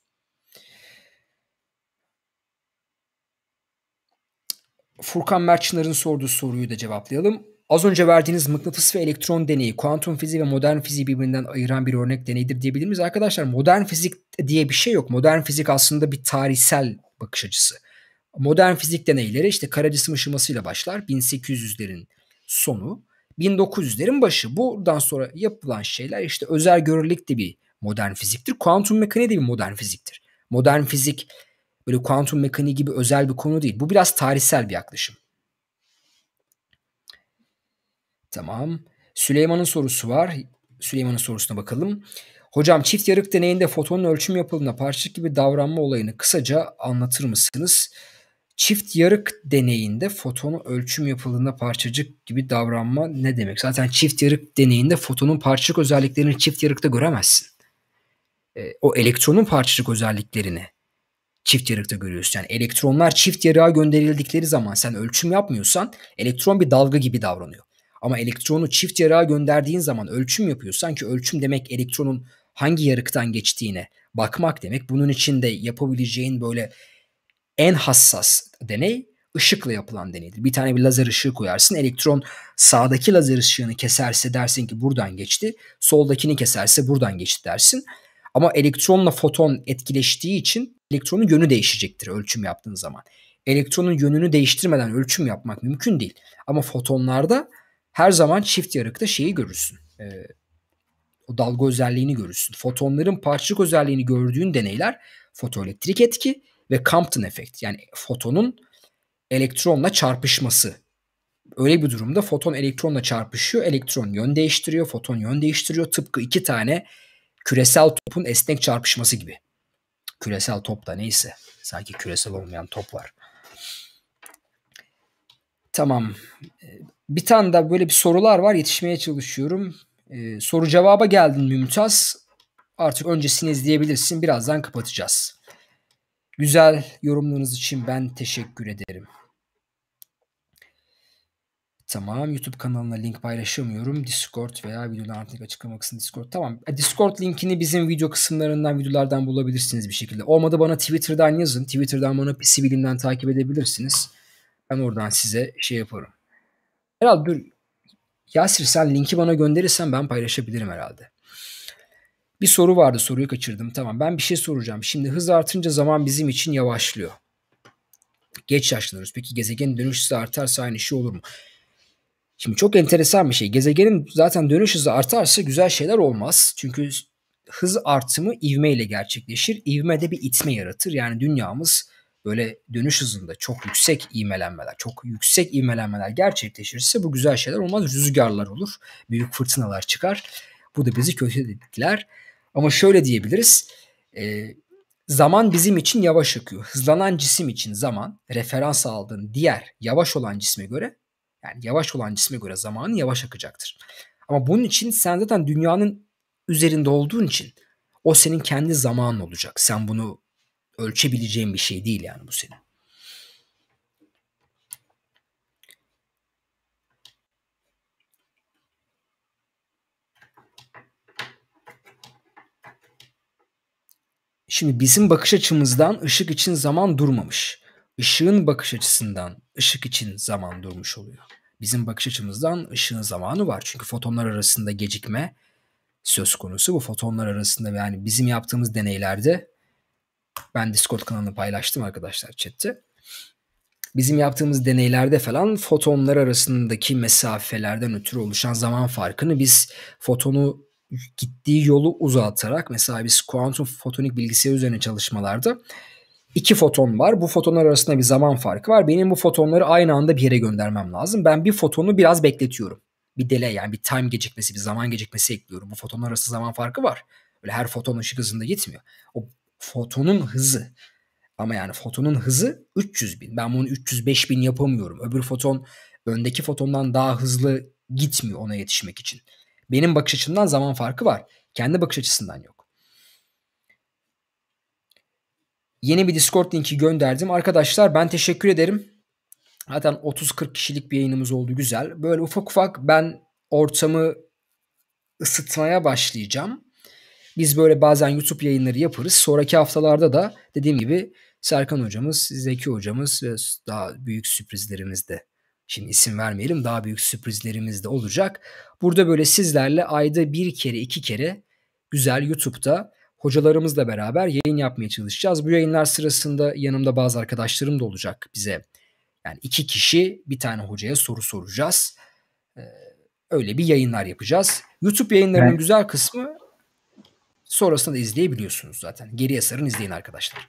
Furkan Merçınar'ın sorduğu soruyu da cevaplayalım. Az önce verdiğiniz mıknatıs ve elektron deneyi, kuantum fiziği ve modern fiziği birbirinden ayıran bir örnek deneyidir diyebilir miyiz? Arkadaşlar modern fizik diye bir şey yok. Modern fizik aslında bir tarihsel bakış açısı. Modern fizik deneyleri işte kara cisim ışımasıyla başlar. 1800'lerin sonu, 1900'lerin başı. Buradan sonra yapılan şeyler işte özel görelilik de bir modern fiziktir. Kuantum mekaniği de bir modern fiziktir. Modern fizik böyle kuantum mekaniği gibi özel bir konu değil. Bu biraz tarihsel bir yaklaşım. Tamam. Süleyman'ın sorusu var. Süleyman'ın sorusuna bakalım. Hocam çift yarık deneyinde fotonun ölçüm yapıldığında parçacık gibi davranma olayını kısaca anlatır mısınız? Çift yarık deneyinde fotonu ölçüm yapıldığında parçacık gibi davranma ne demek? Zaten çift yarık deneyinde fotonun parçacık özelliklerini çift yarıkta göremezsin. E, o elektronun parçacık özelliklerini çift yarıkta görüyorsun. Yani elektronlar çift yarığa gönderildikleri zaman sen ölçüm yapmıyorsan elektron bir dalga gibi davranıyor. Ama elektronu çift yarığa gönderdiğin zaman ölçüm yapıyor. Sanki ölçüm demek elektronun hangi yarıktan geçtiğine bakmak demek. Bunun için de yapabileceğin böyle en hassas deney ışıkla yapılan deneydir. Bir tane bir lazer ışığı koyarsın. Elektron sağdaki lazer ışığını keserse dersin ki buradan geçti. Soldakini keserse buradan geçti dersin. Ama elektronla foton etkileştiği için elektronun yönü değişecektir ölçüm yaptığın zaman. Elektronun yönünü değiştirmeden ölçüm yapmak mümkün değil. Ama fotonlarda her zaman çift yarıkta şeyi görürsün. E, o dalga özelliğini görürsün. Fotonların parçacık özelliğini gördüğün deneyler fotoelektrik etki ve Compton efekt. Yani fotonun elektronla çarpışması. Öyle bir durumda foton elektronla çarpışıyor. Elektron yön değiştiriyor. Foton yön değiştiriyor. Tıpkı iki tane küresel topun esnek çarpışması gibi. Küresel top da neyse. Sanki küresel olmayan top var. Tamam. Ee, bir tane de böyle bir sorular var. Yetişmeye çalışıyorum. Ee, soru cevaba geldin Mümtaz. Artık öncesini izleyebilirsin. Birazdan kapatacağız. Güzel yorumlarınız için ben teşekkür ederim. Tamam. YouTube kanalına link paylaşamıyorum. Discord veya videonun artık açıklama kısmında Discord. Tamam. E, Discord linkini bizim video kısımlarından, videolardan bulabilirsiniz bir şekilde. Olmadı bana Twitter'dan yazın. Twitter'dan bana Sivilim'den takip edebilirsiniz. Ben oradan size şey yaparım. Herhalde dur Yasir sen linki bana gönderirsen ben paylaşabilirim herhalde. Bir soru vardı soruyu kaçırdım. Tamam ben bir şey soracağım. Şimdi hız artınca zaman bizim için yavaşlıyor. Geç yaşlanıyoruz. Peki gezegenin dönüş hızı artarsa aynı şey olur mu? Şimdi çok enteresan bir şey. Gezegenin zaten dönüş hızı artarsa güzel şeyler olmaz. Çünkü hız artımı ivme ile gerçekleşir. İvme de bir itme yaratır. Yani dünyamız böyle dönüş hızında çok yüksek imelenmeler, çok yüksek imelenmeler gerçekleşirse bu güzel şeyler olmaz. Rüzgarlar olur, büyük fırtınalar çıkar. Bu da bizi kötü dedikler. Ama şöyle diyebiliriz. E, zaman bizim için yavaş akıyor. Hızlanan cisim için zaman referans aldığın diğer yavaş olan cisme göre yani yavaş olan cisme göre zamanın yavaş akacaktır. Ama bunun için sen zaten dünyanın üzerinde olduğun için o senin kendi zamanın olacak. Sen bunu ölçebileceğim bir şey değil yani bu senin. Şimdi bizim bakış açımızdan ışık için zaman durmamış. Işığın bakış açısından ışık için zaman durmuş oluyor. Bizim bakış açımızdan ışığın zamanı var. Çünkü fotonlar arasında gecikme söz konusu. Bu fotonlar arasında yani bizim yaptığımız deneylerde ben Discord kanalını paylaştım arkadaşlar chatte. Bizim yaptığımız deneylerde falan fotonlar arasındaki mesafelerden ötürü oluşan zaman farkını biz fotonu gittiği yolu uzatarak mesela biz kuantum fotonik bilgisayar üzerine çalışmalarda iki foton var. Bu fotonlar arasında bir zaman farkı var. Benim bu fotonları aynı anda bir yere göndermem lazım. Ben bir fotonu biraz bekletiyorum. Bir delay yani bir time gecikmesi, bir zaman gecikmesi ekliyorum. Bu fotonlar arası zaman farkı var. Öyle her foton ışık hızında gitmiyor. O fotonun hızı ama yani fotonun hızı 300 bin. Ben bunu 305 bin yapamıyorum. Öbür foton öndeki fotondan daha hızlı gitmiyor ona yetişmek için. Benim bakış açımdan zaman farkı var. Kendi bakış açısından yok. Yeni bir Discord linki gönderdim. Arkadaşlar ben teşekkür ederim. Zaten 30-40 kişilik bir yayınımız oldu. Güzel. Böyle ufak ufak ben ortamı ısıtmaya başlayacağım. Biz böyle bazen YouTube yayınları yaparız. Sonraki haftalarda da dediğim gibi Serkan hocamız, Zeki hocamız ve daha büyük sürprizlerimiz de Şimdi isim vermeyelim daha büyük sürprizlerimiz de olacak. Burada böyle sizlerle ayda bir kere iki kere güzel YouTube'da hocalarımızla beraber yayın yapmaya çalışacağız. Bu yayınlar sırasında yanımda bazı arkadaşlarım da olacak bize. Yani iki kişi bir tane hocaya soru soracağız. Ee, öyle bir yayınlar yapacağız. YouTube yayınlarının evet. güzel kısmı Sonrasında da izleyebiliyorsunuz zaten. Geriye sarın izleyin arkadaşlar.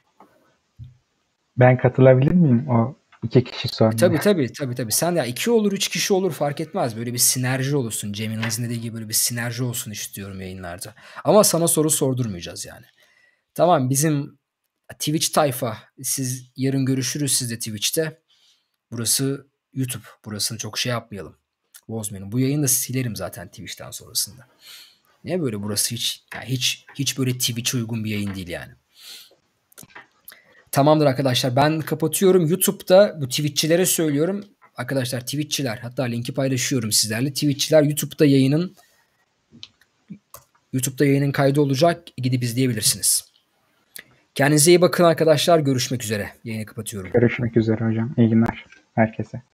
Ben katılabilir miyim o iki kişi sonra? E, tabii tabii tabii tabii. Sen ya iki olur üç kişi olur fark etmez. Böyle bir sinerji olursun. Cem'in Aziz'in dediği gibi böyle bir sinerji olsun istiyorum yayınlarda. Ama sana soru sordurmayacağız yani. Tamam bizim Twitch tayfa. Siz yarın görüşürüz siz de Twitch'te. Burası YouTube. Burasını çok şey yapmayalım. Bozmayalım. Bu yayını da silerim zaten Twitch'ten sonrasında. Ne böyle burası hiç yani hiç hiç böyle Twitch'e uygun bir yayın değil yani. Tamamdır arkadaşlar ben kapatıyorum. YouTube'da bu Twitch'çilere söylüyorum. Arkadaşlar Twitch'çiler hatta linki paylaşıyorum sizlerle. Twitch'çiler YouTube'da yayının YouTube'da yayının kaydı olacak. Gidip izleyebilirsiniz. Kendinize iyi bakın arkadaşlar. Görüşmek üzere. Yayını kapatıyorum. Görüşmek üzere hocam. İyi günler herkese.